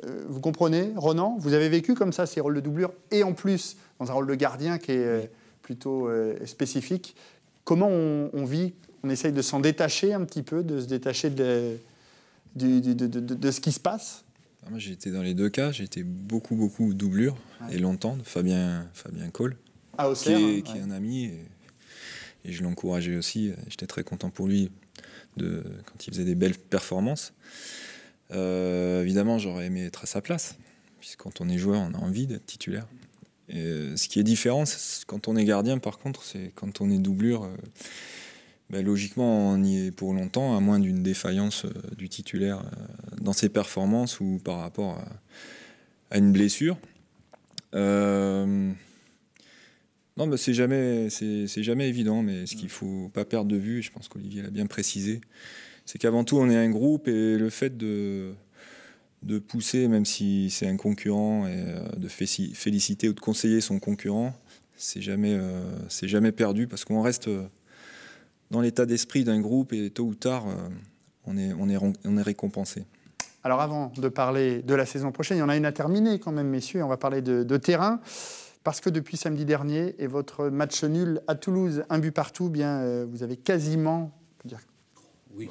Euh, vous comprenez, Ronan Vous avez vécu comme ça ces rôles de doublure et en plus dans un rôle de gardien qui est euh, plutôt euh, spécifique. Comment on, vit On essaye de s'en détacher un petit peu, de se détacher de, ce qui se passe ah, j'ai été dans les deux cas. J'ai été beaucoup, beaucoup doublure et longtemps de Fabien, Fabien Cole, ah, qui, est, hein, un ami. et je l'encourageais aussi. J'étais très content pour lui quand il faisait des belles performances. Euh, évidemment, j'aurais aimé être à sa place, puisque quand on est joueur, on a envie d'être titulaire. Euh, ce qui est différent, quand on est gardien, par contre, c'est quand on est doublure, euh, ben, logiquement, on y est pour longtemps, à moins d'une défaillance du titulaire dans ses performances ou par rapport à, à une blessure. Non, mais c'est jamais, c'est jamais évident, mais ce qu'il faut pas perdre de vue, je pense qu'Olivier l'a bien précisé, c'est qu'avant tout, on est un groupe et le fait de, de pousser, même si c'est un concurrent, et euh, de féliciter ou de conseiller son concurrent, c'est jamais, euh, c'est jamais perdu parce qu'on reste euh, dans l'état d'esprit d'un groupe et tôt ou tard, on, est, on, est, on est récompensé. Alors avant de parler de la saison prochaine, il y en a une à terminer quand même, messieurs, on va parler de, de terrain parce que depuis samedi dernier et votre match nul à Toulouse, un but partout, bien, euh, vous avez quasiment.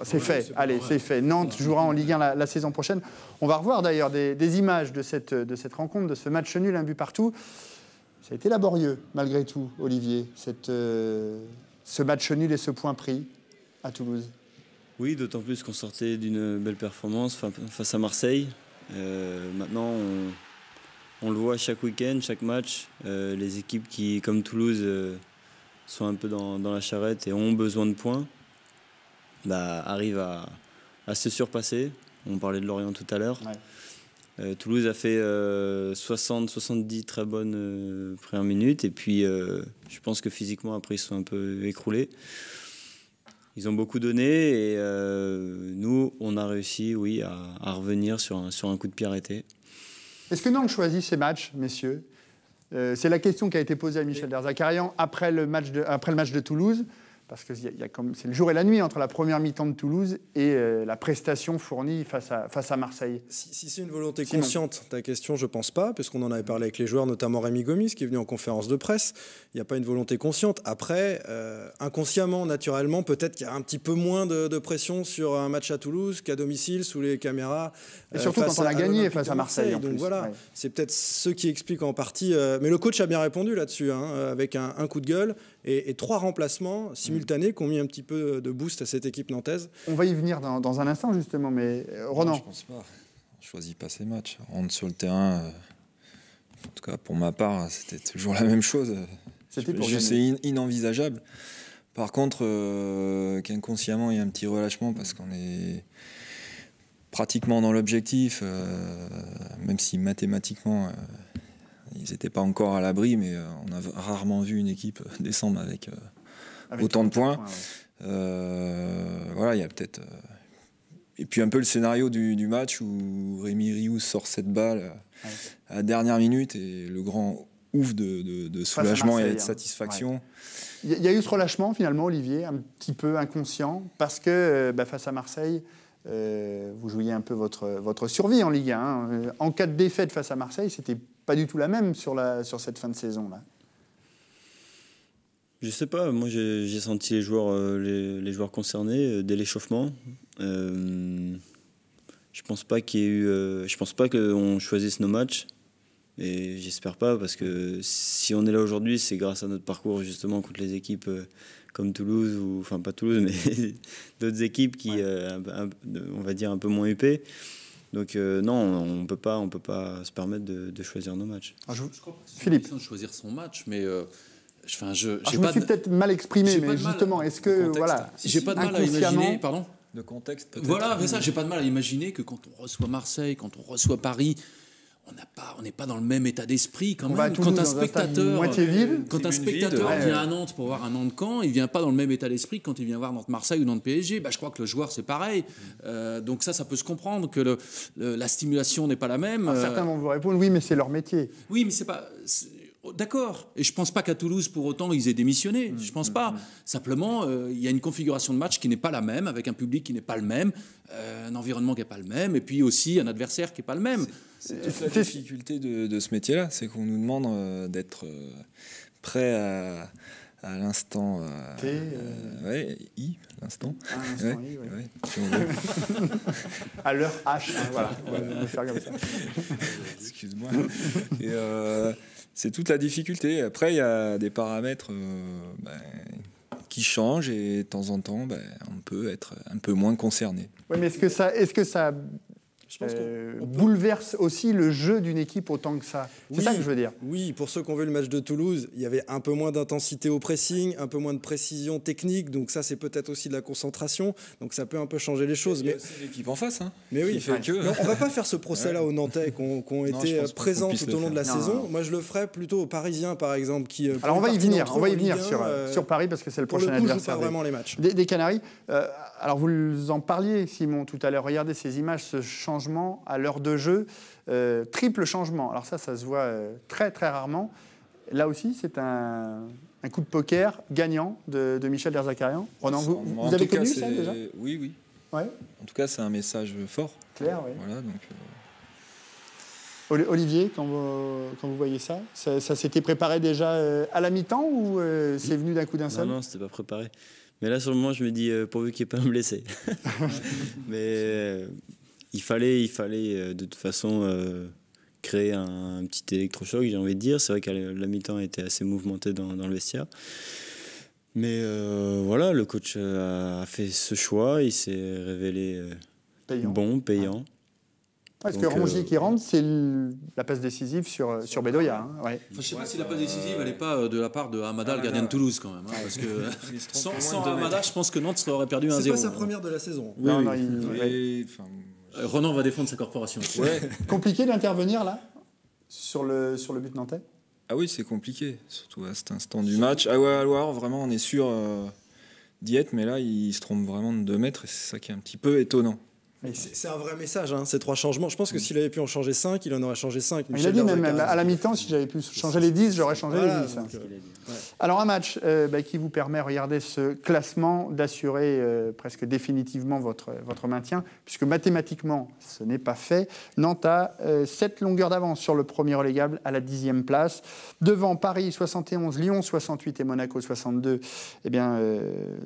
c'est fait, allez, c'est fait. Nantes jouera en Ligue 1 la, saison prochaine. On va revoir d'ailleurs des, images de cette, de cette rencontre, de ce match nul, un but partout. Ça a été laborieux, malgré tout, Olivier, cette, euh, ce match nul et ce point pris à Toulouse. Oui, d'autant plus qu'on sortait d'une belle performance face à Marseille. Euh, maintenant, on le voit chaque week-end, chaque match. Euh, les équipes qui, comme Toulouse, euh, sont un peu dans, la charrette et ont besoin de points, bah, arrivent à, se surpasser. On parlait de Lorient tout à l'heure. Euh, Toulouse a fait 60-70 très bonnes premières minutes. Et puis, je pense que physiquement, après, ils sont un peu écroulés. Ils ont beaucoup donné et nous, on a réussi, oui, à, revenir sur un, sur un coup de pied arrêté. Est-ce que on choisit ces matchs, messieurs euh, C'est la question qui a été posée à Michel Derzakarian après après le match de Toulouse parce que c'est le jour et la nuit entre la première mi-temps de Toulouse et euh, la prestation fournie face à, face à Marseille. Si, c'est une volonté consciente, ta question, je pense pas, puisqu'on en avait parlé avec les joueurs, notamment Rémi Gomis, qui est venu en conférence de presse. Il n'y a pas une volonté consciente. Après, euh, inconsciemment, naturellement, peut-être qu'il y a un petit peu moins de, pression sur un match à Toulouse qu'à domicile, sous les caméras. Euh, et surtout quand on a gagné face à Marseille. donc voilà, c'est peut-être ce qui explique en partie. mais le coach a bien répondu là-dessus, hein, avec un, coup de gueule et, trois remplacements qui ont mis un petit peu de boost à cette équipe nantaise. On va y venir dans, un instant justement, mais euh, Ronan. Non, je pense pas. On choisit pas ces matchs. On rentre sur le terrain. Euh, en tout cas, pour ma part, c'était toujours la même chose. C'était pour C'est inenvisageable. Par contre, euh, qu'inconsciemment, il y a un petit relâchement parce qu'on est pratiquement dans l'objectif, même si mathématiquement, ils n'étaient pas encore à l'abri, mais on a rarement vu une équipe descendre avec autant de points. Euh, voilà, il y a peut-être. Euh, et puis un peu le scénario du, match où Rémi Rioux sort cette balle à la ah, dernière minute et le grand ouf de, soulagement et de hein. satisfaction. Il y a eu ce relâchement finalement, Olivier, un petit peu inconscient, parce que euh, bah, face à Marseille, vous jouiez un peu votre, votre survie en Ligue 1. Hein. En cas de défaite face à Marseille, c'était pas du tout la même sur, la, sur cette fin de saison-là. Je sais pas, moi j'ai senti les joueurs, euh, les, joueurs concernés euh, dès l'échauffement. Euh, je pense pas qu'il y ait eu, je pense pas qu'on choisisse nos matchs. Et j'espère pas parce que si on est là aujourd'hui, c'est grâce à notre parcours justement contre les équipes comme Toulouse ou enfin pas Toulouse mais d'autres équipes qui, on va dire un peu moins huppées. Donc non, on peut pas, on peut pas se permettre de, choisir nos matchs. Ah, je... crois que Philippe, de choisir son match, mais je, pas me suis peut-être mal exprimé, mais justement, est-ce que voilà, j'ai pas de mal à imaginer, pardon, de contexte. Voilà, mais ça, j'ai pas de mal à imaginer que quand on reçoit Marseille, quand on reçoit Paris, on n'est pas, pas dans le même état d'esprit quand même. Quand un spectateur, euh, quand un spectateur vient à Nantes pour voir un Nantes-Camp, il vient pas dans le même état d'esprit quand il vient voir Nantes-Marseille ou Nantes-PSG. Bah, je crois que le joueur, c'est pareil. Euh, donc ça, ça peut se comprendre que le, la stimulation n'est pas la même. Euh, certains vont vous répondre, oui, mais c'est leur métier. Oui, mais c'est pas... D'accord. Et je pense pas qu'à Toulouse, pour autant, ils aient démissionné. Mmh, je pense mmh, pas. Mmh. Simplement, euh, il y a une configuration de match qui n'est pas la même, avec un public qui n'est pas le même, euh, un environnement qui n'est pas le même, et puis aussi un adversaire qui n'est pas le même. C'est euh, toute la difficulté de, ce métier-là, c'est qu'on nous demande d'être prêt à, l'instant. T. Oui, I, l'instant. Ah, à I, à l'heure H. Hein, voilà. Excuse-moi. Et c'est toute la difficulté. Après, il y a des paramètres euh, ben, qui changent et de temps en temps, ben, on peut être un peu moins concerné. Oui, mais est-ce que ça, est-ce que ça je pense qu'on euh, bouleverse aussi le jeu d'une équipe autant que ça. C'est ça que je veux dire. Oui, pour ceux qui ont vu le match de Toulouse, il y avait un peu moins d'intensité au pressing, un peu moins de précision technique, donc ça c'est peut-être aussi de la concentration, donc ça peut un peu changer les choses. mais c'est l'équipe en face. Hein, mais oui, on ne on va pas faire ce procès-là aux Nantais qui ont, été présents tout au long de la saison. Moi je le ferais plutôt aux Parisiens par exemple. Qui, euh, Alors on va y venir, on va y venir euh, sur, Paris parce que c'est le prochain adversaire. vraiment les matchs. Des, Canaries. Euh, alors vous en parliez, Simon, tout à l'heure. Regardez ces images, ce changement à l'heure de jeu, euh, triple changement. Alors ça, ça se voit euh, très très rarement. Là aussi, c'est un, coup de poker gagnant de, Michel Derzakarian. Ronan, vous, avez connu ça déjà Oui, oui. Ouais. En tout cas, c'est un message fort. Clair, oui. Voilà, euh, Olivier, quand vous, voyez ça, ça, ça s'était préparé déjà à la mi-temps ou c'est venu d'un coup d'un seul Non, non, c'était pas préparé. Mais là, sur le moment, je me dis, euh, pourvu qu'il n'y ait pas un blessé. mais euh, il fallait, il fallait euh, de toute façon créer un, petit électrochoc, j'ai envie de dire. C'est vrai que la mi-temps était assez mouvementée dans, le vestiaire. Mais voilà, le coach a, fait ce choix, il s'est révélé bon, payant. Parce que Rongier euh, qui rentre, c'est la passe décisive sur, euh, sur Bedoya. Hein, je ne sais pas si la passe décisive, elle n'est pas euh, de la part de Hamada, ah le gardien de Toulouse, quand même. Hein, sans, sans Hamada, je pense que Nantes aurait perdu 1-0. C'est pas sa hein. première de la saison. Oui, Renan va défendre sa corporation. Ouais. Compliqué d'intervenir, là, sur le, sur le but nantais Ah oui, c'est compliqué, surtout à cet instant du match. Ah ouais, vraiment, on est sûr euh, mais là, il se trompe vraiment de 2 mètres, et c'est ça qui est un petit peu étonnant. C'est un vrai message, hein, ces trois changements. Je pense que mm. s'il avait pu en changer cinq, il en aurait changé cinq. Ah, il dit même à la mi-temps, si j'avais pu changer les 10, j'aurais changé les 10. Hein. Euh, Alors un match euh, bah, qui vous permet, regardez ce classement, d'assurer euh, presque définitivement votre, votre maintien, puisque mathématiquement, ce n'est pas fait. Nantes a euh, 7 longueurs d'avance sur le premier relégable à la dixième place. Devant Paris 71, Lyon 68 et Monaco 62 eh bien,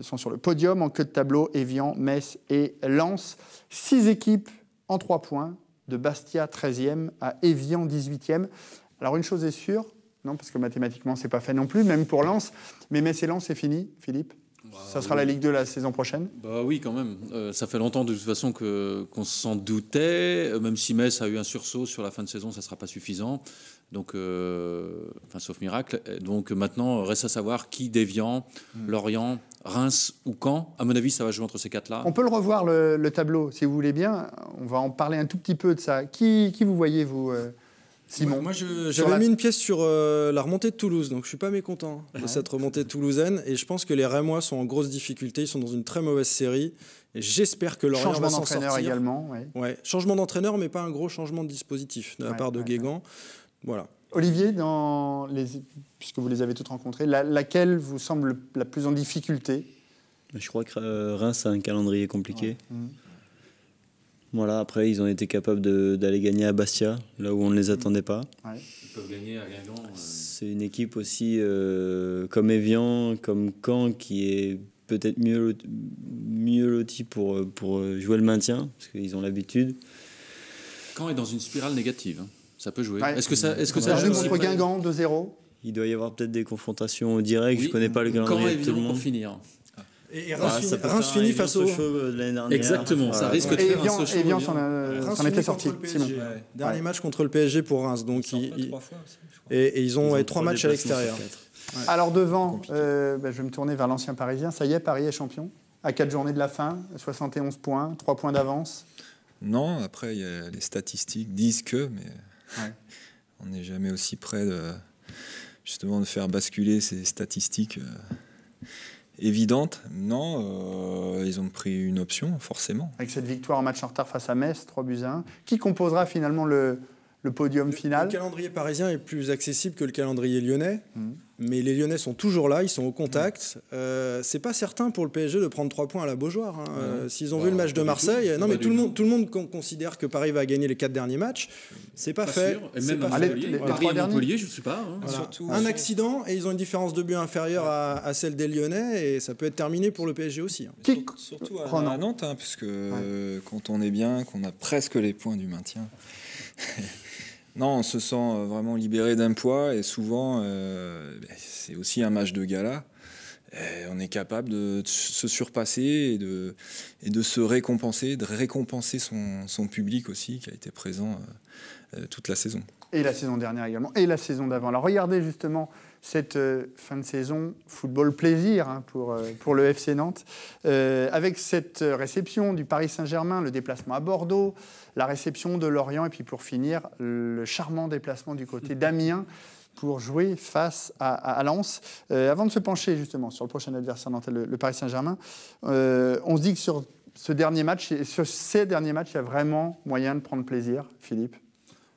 sont sur le podium. En queue de tableau, Evian, Metz et Lens. Six équipes en trois points, de Bastia 13e à Evian 18e. Alors une chose est sûre, non, parce que mathématiquement, c'est pas fait non plus, même pour Lens. Mais Metz et Lens, c'est fini, Philippe bah ça sera la Ligue 2 la saison prochaine Bah oui, quand même. Euh, ça fait longtemps de toute façon qu'on s'en doutait. Euh, même si Metz a eu un sursaut sur la fin de saison, ça ne sera pas suffisant. Donc, euh, enfin, sauf miracle. Donc maintenant, reste à savoir qui, Déviant, hmm. Lorient, Reims ou Caen. À mon avis, ça va jouer entre ces quatre-là. On peut le revoir, le, tableau, si vous voulez bien. On va en parler un tout petit peu de ça. Qui, qui vous voyez, vous euh, Simon. moi, j'avais mis une pièce sur euh, la remontée de Toulouse, donc je suis pas mécontent hein, de cette remontée toulousaine. Et je pense que les Rémois sont en grosse difficulté, ils sont dans une très mauvaise série. J'espère que Lorient changement va Changement d'entraîneur également. Ouais. changement d'entraîneur, mais pas un gros changement de dispositif de la part de Guégan. Olivier, puisque vous les avez toutes rencontrées, laquelle vous semble la plus en difficulté Je crois que euh, Reims a un calendrier compliqué. Mmh. Voilà, après, ils ont été capables d'aller gagner à Bastia, là où on ne les attendait pas. Ils peuvent gagner à Guingamp. Euh. C'est une équipe aussi euh, comme Evian, comme Caen, qui est peut-être mieux, mieux lotie pour, pour jouer le maintien, parce qu'ils ont l'habitude. Caen est dans une spirale négative. Hein ça peut jouer. Est-ce que ça, est-ce que ça joue contre Guingamp 2-0 Il doit y avoir peut-être des confrontations directes. Je Je connais pas le calendrier de tout le monde. pour finir. Et Reims, finit face au de l'année dernière. Exactement, ça risque de faire et un Et Evian s'en était sorti. Dernier match contre le PSG pour Reims. Donc ils fois, et, et, ils ont, trois matchs à l'extérieur. Alors devant, euh, bah, je vais me tourner vers l'ancien Parisien. Ça y est, Paris est champion. À 4 journées de la fin, 71 points, 3 points d'avance. Non, après, les statistiques disent que, mais on n'est jamais aussi près de, justement de faire basculer ces statistiques euh, évidentes. Non, euh, ils ont pris une option, forcément. Avec cette victoire en match en retard face à Metz, 3 buts à 1, qui composera finalement le, le podium final. Le calendrier parisien est plus accessible que le calendrier lyonnais, hmm. mais les Lyonnais sont toujours là, ils sont au contact. Euh, c'est pas certain pour le PSG de prendre trois points à la Beaujoire. Hein. Euh, s'ils ont bah, vu le match de Marseille, non mais tout le monde, tout le monde considère que Paris va gagner les quatre derniers matchs. C'est pas, pas, fait. Et même les, les, voilà. Paris je sais pas. Hein. un accident et ils ont une différence de but inférieure à, celle des Lyonnais et ça peut être terminé pour le PSG aussi. Hein. Surtout à, à Nantes, parce quand on est bien, qu'on a presque les points du maintien. Non, on se sent euh, vraiment libéré d'un poids et souvent, euh, ben, c'est aussi un match de gala. Euh, on est capable de se surpasser et de, se récompenser, de récompenser son, public aussi qui a été présent toute la saison. Et la saison dernière également, et la saison d'avant. Alors regardez justement cette euh, fin de saison football plaisir hein, euh, pour, le FC Nantes. Euh, avec cette réception du Paris Saint-Germain, le déplacement à Bordeaux, la réception de Lorient et puis pour finir, le charmant déplacement du côté d'Amiens pour jouer face à, Lens. avant de se pencher justement sur le prochain adversaire nantais, le, Paris Saint-Germain, on se dit que sur ce dernier match, sur ces derniers matchs, il y a vraiment moyen de prendre plaisir, Philippe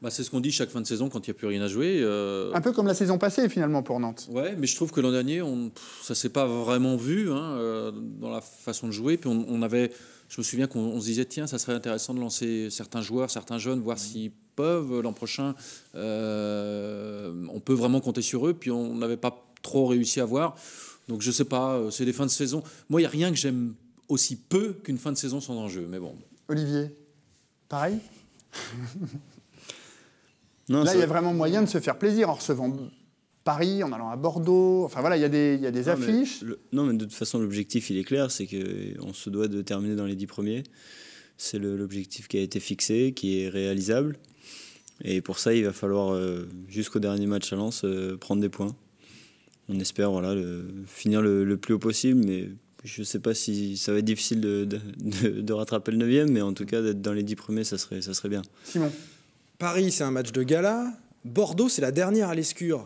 bah, c'est ce qu'on dit chaque fin de saison quand il n'y a plus rien à jouer. Euh. Un peu comme la saison passée finalement pour Nantes. Ouais, mais je trouve que l'an dernier, on... ça ne s'est pas vraiment vu hein, euh, dans la façon de jouer. Puis on, avait, je me souviens qu'on se disait, tiens, ça serait intéressant de lancer certains joueurs, certains jeunes, voir s'ils peuvent l'an prochain. Euh, on peut vraiment compter sur eux. Puis on n'avait pas trop réussi à voir. Donc je sais pas, c'est des fins de saison. Moi, il n'y a rien que j'aime aussi peu qu'une fin de saison sans enjeu. Mais bon. Olivier, pareil Là, il y a vraiment moyen de se faire plaisir en recevant Paris, en allant à Bordeaux. Enfin voilà, il y a des, affiches. non, mais de toute façon, l'objectif, il est clair, c'est qu'on se doit de terminer dans les dix premiers. C'est l'objectif qui a été fixé, qui est réalisable. Et pour ça, il va falloir, euh, jusqu'au dernier match à Lens, euh, prendre des points. On espère voilà, le, finir le, plus haut possible, mais je ne sais pas si ça va être difficile de, rattraper le 9 mais en tout cas, d'être dans les dix premiers, ça serait, ça serait bien. Simon Paris, c'est un match de gala. Bordeaux, c'est la dernière à l'escure.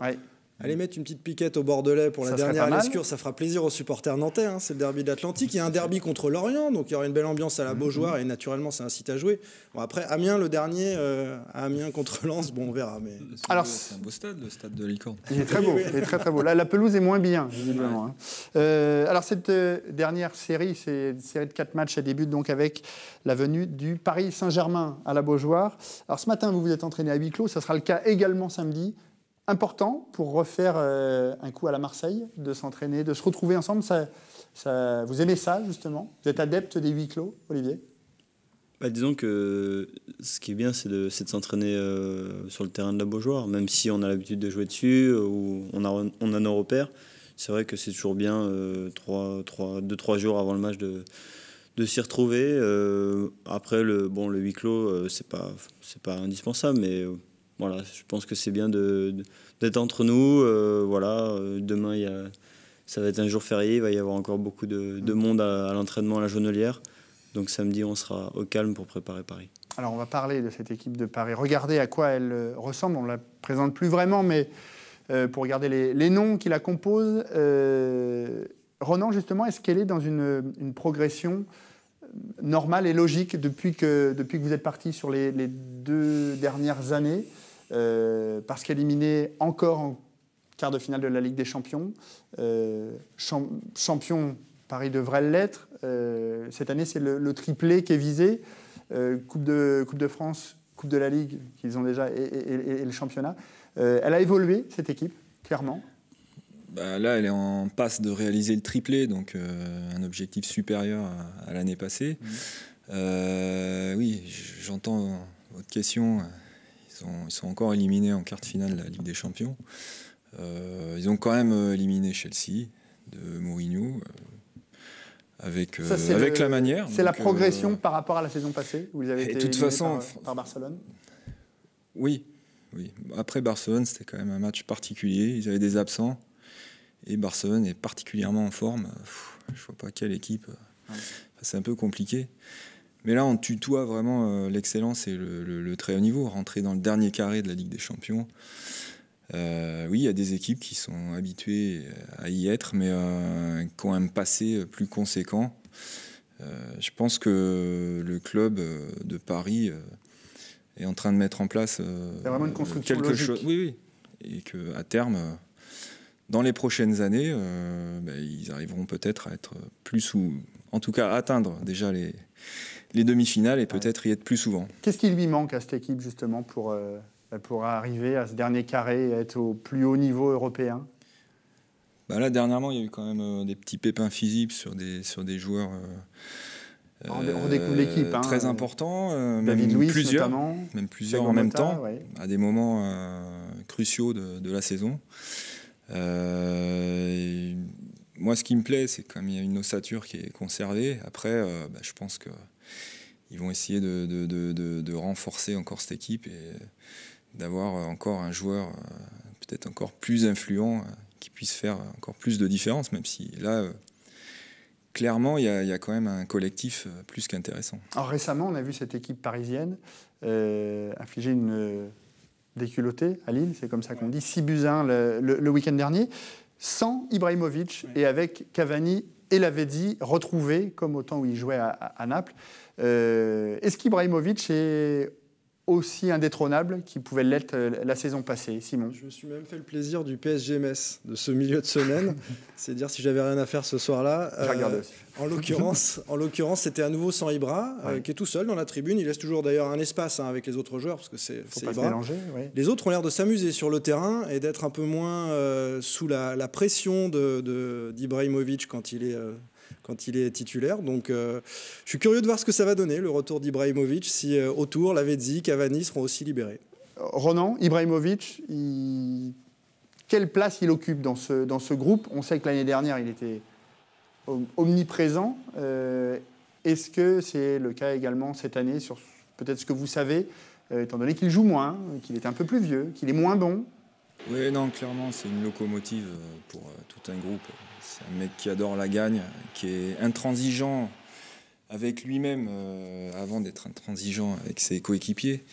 Allez mettre une petite piquette au Bordelais pour la dernière à l'escure, ça fera plaisir aux supporters nantais. Hein. C'est le derby de l'Atlantique. Il y a un derby contre l'Orient, donc il y aura une belle ambiance à la mhm. Beaujoire et naturellement, c'est un site à jouer. Bon, après, Amiens, le dernier, euh, Amiens contre Lens, bon, on verra. Mais... Alors, c'est un beau stade, le stade de Licorne. Il est très beau, il est très très beau. la pelouse est moins bien, visiblement. Hein. Euh, alors, cette euh, dernière série, c'est une série de quatre matchs, elle débute donc avec la venue du Paris Saint-Germain à la Beaujoire. Alors, ce matin, vous vous êtes entraîné à huis clos, ça sera le cas également samedi important pour refaire euh, un coup à la Marseille, de s'entraîner, de se retrouver ensemble. Ça, ça, vous aimez ça, justement Vous êtes adepte des huis clos, Olivier bah, Disons que ce qui est bien, c'est de, s'entraîner euh, sur le terrain de la Beaujoire, même si on a l'habitude de jouer dessus euh, ou on a, on a nos repères. C'est vrai que c'est toujours bien, 2-3 trois, jours avant le match, de, de s'y retrouver. après, le, bon, le huis clos, c'est pas, pas indispensable, mais voilà, je pense que c'est bien de, d'être entre nous. Euh, voilà, euh, demain, ça va être un jour férié. Il va y avoir encore beaucoup de, de mm. monde à, l'entraînement à la jaunelière. Donc samedi, on sera au calme pour préparer Paris. Alors on va parler de cette équipe de Paris. Regardez à quoi elle euh, ressemble. On ne la présente plus vraiment, mais pour regarder les, les, noms qui la composent, euh, Ronan, justement, est-ce qu'elle est dans une, une, progression normale et logique depuis que, depuis que vous êtes parti sur les, les deux dernières années euh, parce qu'éliminé encore en quart de finale de la Ligue des Champions, euh, champion Paris devrait l'être. Euh, cette année, c'est le, triplé qui est visé. coupe, de, de France, Coupe de la Ligue, qu'ils ont déjà, et, le championnat. elle a évolué, cette équipe, clairement. Bah, là, elle est en passe de réaliser le triplé, donc un objectif supérieur à, l'année passée. Mmh. oui, j'entends votre question ils sont encore éliminés en quart de finale de la Ligue des Champions. Euh, ils ont quand même euh, éliminé Chelsea de Mourinho euh, avec, avec la manière. C'est la progression par rapport à la saison passée où ils avaient été toute façon, par, Barcelone Oui, oui. Après Barcelone, c'était quand même un match particulier. Ils avaient des absents et Barcelone est particulièrement en forme. Je je vois pas quelle équipe. c'est un peu compliqué. Mais là, on tutoie vraiment euh, l'excellence et le, très haut niveau. Rentrer dans le dernier carré de la Ligue des Champions. Euh, oui, il y a des équipes qui sont habituées euh, à y être, mais qui ont un passé plus conséquent. je pense que le club de Paris est en train de mettre en place quelque chose. Oui, oui. Et qu'à terme, dans les prochaines années, ben, ils arriveront peut-être à être plus ou en tout cas atteindre déjà les, demi-finales et peut-être y être plus souvent. Qu'est-ce qui lui manque à cette équipe justement pour, euh, bah, pour arriver à ce dernier carré et être au plus haut niveau européen bah Là, dernièrement, il y a eu quand même euh, des petits pépins physiques sur des, sur des joueurs. Euh, on, l'équipe. Hein, très importants, même Louis, plusieurs, Même plusieurs en même temps, à des moments cruciaux de, la saison moi, ce qui me plaît, c'est qu'il il y a une ossature qui est conservée. Après, euh, bah, je pense que ils vont essayer de, renforcer encore cette équipe et d'avoir encore un joueur euh, peut-être encore plus influent euh, qui puisse faire encore plus de différence, même si là, clairement, il y, a, quand même un collectif plus qu'intéressant. récemment, on a vu cette équipe parisienne infliger une déculottée à Lille, c'est comme ça qu'on dit, 6 buts 1 le week-end dernier sans Ibrahimovic et avec Cavani et Lavedi retrouvés comme au temps où il jouait à, Naples. Euh, est-ce qu'Ibrahimovic est aussi indétrônable qu'il pouvait l'être euh, la saison passée. Simon Je me suis même fait le plaisir du PSG-MS de ce milieu de semaine. C'est à dire si j'avais rien à faire ce soir-là. Euh, en l'occurrence, en l'occurrence, c'était à nouveau sans Ibra, euh, qui est tout seul dans la tribune. Il laisse toujours d'ailleurs un espace hein, avec les autres joueurs parce que c'est Ibra. Les autres ont l'air de s'amuser sur le terrain et d'être un peu moins sous la, pression de, d'Ibrahimovic quand il est quand il est titulaire. Donc euh, je suis curieux de voir ce que ça va donner, le retour d'Ibrahimovic, si euh, autour, Lavezzi, Cavani seront aussi libérés. Ronan, Ibrahimovic, quelle place il occupe dans ce, dans ce groupe On sait que l'année dernière, il était omniprésent. Euh, est-ce que c'est le cas également cette année sur peut-être ce que vous savez, étant donné qu'il joue moins, qu'il est un peu plus vieux, qu'il est moins bon Oui, non, clairement, c'est une locomotive pour tout un groupe. C'est un mec qui adore la gagne, qui est intransigeant avec lui-même euh, avant d'être intransigeant avec ses coéquipiers.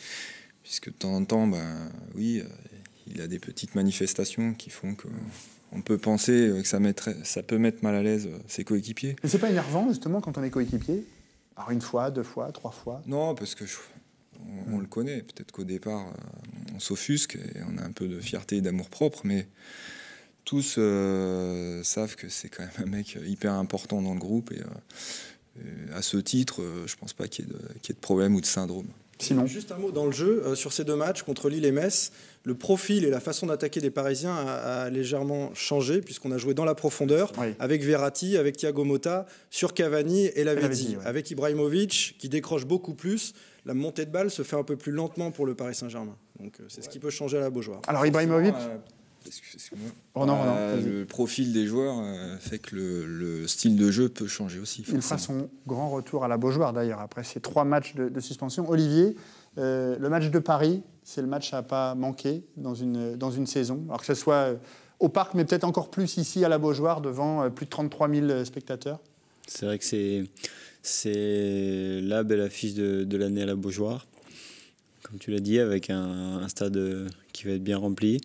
Puisque de temps en temps, ben, oui, euh, il a des petites manifestations qui font que. On peut penser que ça, ça peut mettre mal à l'aise euh, ses coéquipiers. Mais c'est pas énervant justement quand on est coéquipier Alors une fois, deux fois, trois fois Non, parce que on, le connaît. Peut-être qu'au départ, on s'offusque et on a un peu de fierté et d'amour propre, mais tous euh, savent que c'est quand même un mec hyper important dans le groupe. Et, euh, à ce titre, je euh, je pense pas qu'il y, ait de problème ou de syndrome. Juste un mot dans le jeu, sur ces deux matchs contre Lille et Metz, le profil et la façon d'attaquer des Parisiens a, légèrement changé, puisqu'on a joué dans la profondeur, avec Verratti, avec Thiago Motta, sur Cavani et Lavezzi, avec Ibrahimovic, qui décroche beaucoup plus la montée de balle se fait un peu plus lentement pour le Paris Saint-Germain. Donc c'est ce qui peut changer à la Beaujoire. Alors Ibrahimovic Oh euh, le profil des joueurs euh, fait que le, style de jeu peut changer aussi. Il fera son grand retour à la Beaujoire d'ailleurs, après ces trois matchs de, suspension. Olivier, euh, le match de Paris, c'est le match à pas manquer dans une, dans une saison. Alors que ce soit au parc, mais peut-être encore plus ici à la Beaujoire, devant plus de 33 000 spectateurs. C'est vrai que c'est, c'est la belle affiche de, l'année à la Beaujoire. Comme tu l'as dit, avec un, un stade qui va être bien rempli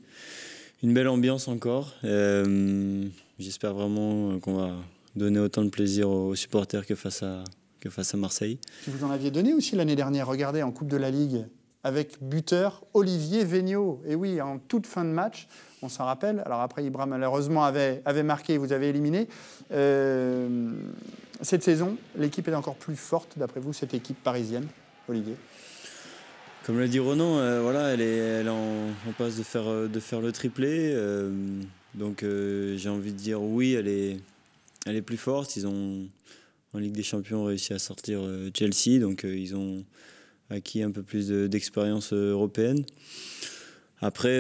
une belle ambiance encore. Euh, j'espère vraiment euh, qu'on va donner autant de plaisir aux supporters que face à, que face à Marseille. Vous en aviez donné aussi l'année dernière, regardez, en Coupe de la Ligue, avec buteur Olivier Végnaud. Et oui, en toute fin de match, on s'en rappelle. Alors après, Ibra malheureusement avait, avait marqué et vous avez éliminé. Euh, cette saison, l'équipe est encore plus forte, d'après vous, cette équipe parisienne, Olivier comme l'a dit Ronan, euh, voilà, elle est, elle en, passe de faire, euh, de faire le triplé. Euh, donc j'ai envie de dire oui, elle est, elle est plus forte. Ils ont en Ligue des Champions réussi à sortir Chelsea, donc ils ont acquis un peu plus d'expérience européenne. Après,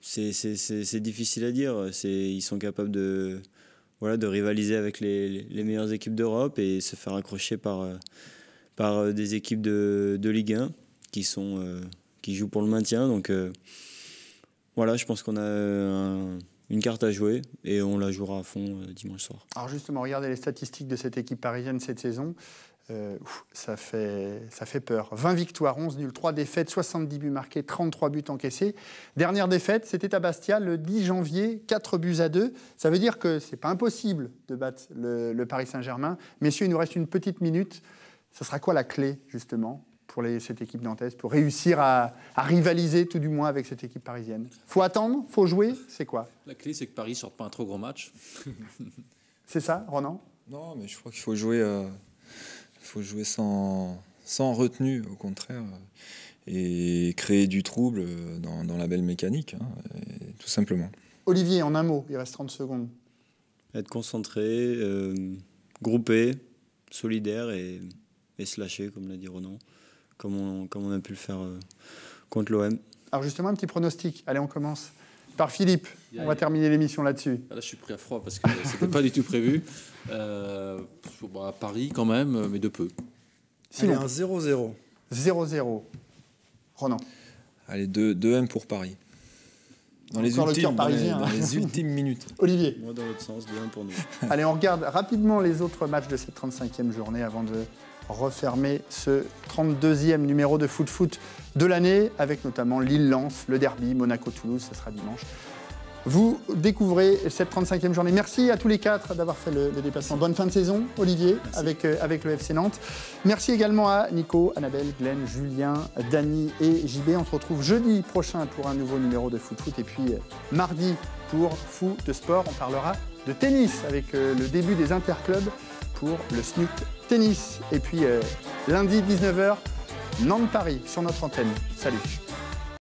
c'est difficile à dire. Ils sont capables de, voilà, de rivaliser avec les, les meilleures équipes d'Europe et se faire accrocher par par euh, des équipes de, Ligue 1 qui, sont, euh, qui jouent pour le maintien. Donc euh, voilà, je pense qu'on a une carte à jouer et on la jouera à fond dimanche soir. Alors justement, regardez les statistiques de cette équipe parisienne cette saison. ça, fait, ça fait peur. 20 victoires, 11 nuls, 3 défaites, 70 buts marqués, 33 buts encaissés. Dernière défaite, c'était à Bastia le 10 janvier, 4 buts à 2. Ça veut dire que c'est pas impossible de battre le, le Paris Saint-Germain. Messieurs, il nous reste une petite minute. Ce sera quoi la clé, justement, pour cette équipe d'Antès, pour réussir à, rivaliser tout du moins avec cette équipe parisienne Faut attendre Faut jouer C'est quoi La clé, c'est que Paris ne sorte pas un trop gros match. c'est ça, Ronan Non, mais je crois qu'il faut jouer, euh, faut jouer sans, sans retenue, au contraire, euh, et créer du trouble euh, dans, la belle mécanique, hein, tout simplement. Olivier, en un mot, il reste 30 secondes. Être concentré, groupé, solidaire et et se lâcher, comme l'a dit Ronan, comme on, comme on a pu le faire euh, contre l'OM. Alors justement, un petit pronostic. Allez, on commence par Philippe. on va terminer l'émission là-dessus. Ah, là, je suis pris à froid parce que c'était pas du tout prévu. Euh, à Paris quand même, euh, mais de peu. C'est Allez, un 0-0. 0-0. Ronan. Allez, 2-1 pour Paris. Dans les, ultimes, dans hein. les, ultimes, minutes. Olivier. Moi, dans l'autre sens, 2-1 pour nous. Allez, on regarde rapidement les autres matchs de cette 35e journée avant de refermer ce 32e numéro de Foot Foot de l'année, avec notamment Lille-Lens, le Derby, Monaco-Toulouse, Ça sera dimanche. Vous découvrez cette 35e journée. Merci à tous les quatre d'avoir fait le, déplacement. Bonne fin de saison, Olivier, avec, euh, avec, le FC Nantes. Merci également à Nico, Annabelle, Glenn, Julien, Dany et JB. On se retrouve jeudi prochain pour un nouveau numéro de Foot Foot. Et puis euh, mardi pour Foot Sport, on parlera de tennis avec euh, le début des interclubs pour le Snoot Tennis. Et puis euh, lundi 19h, Nantes-Paris sur notre antenne. Salut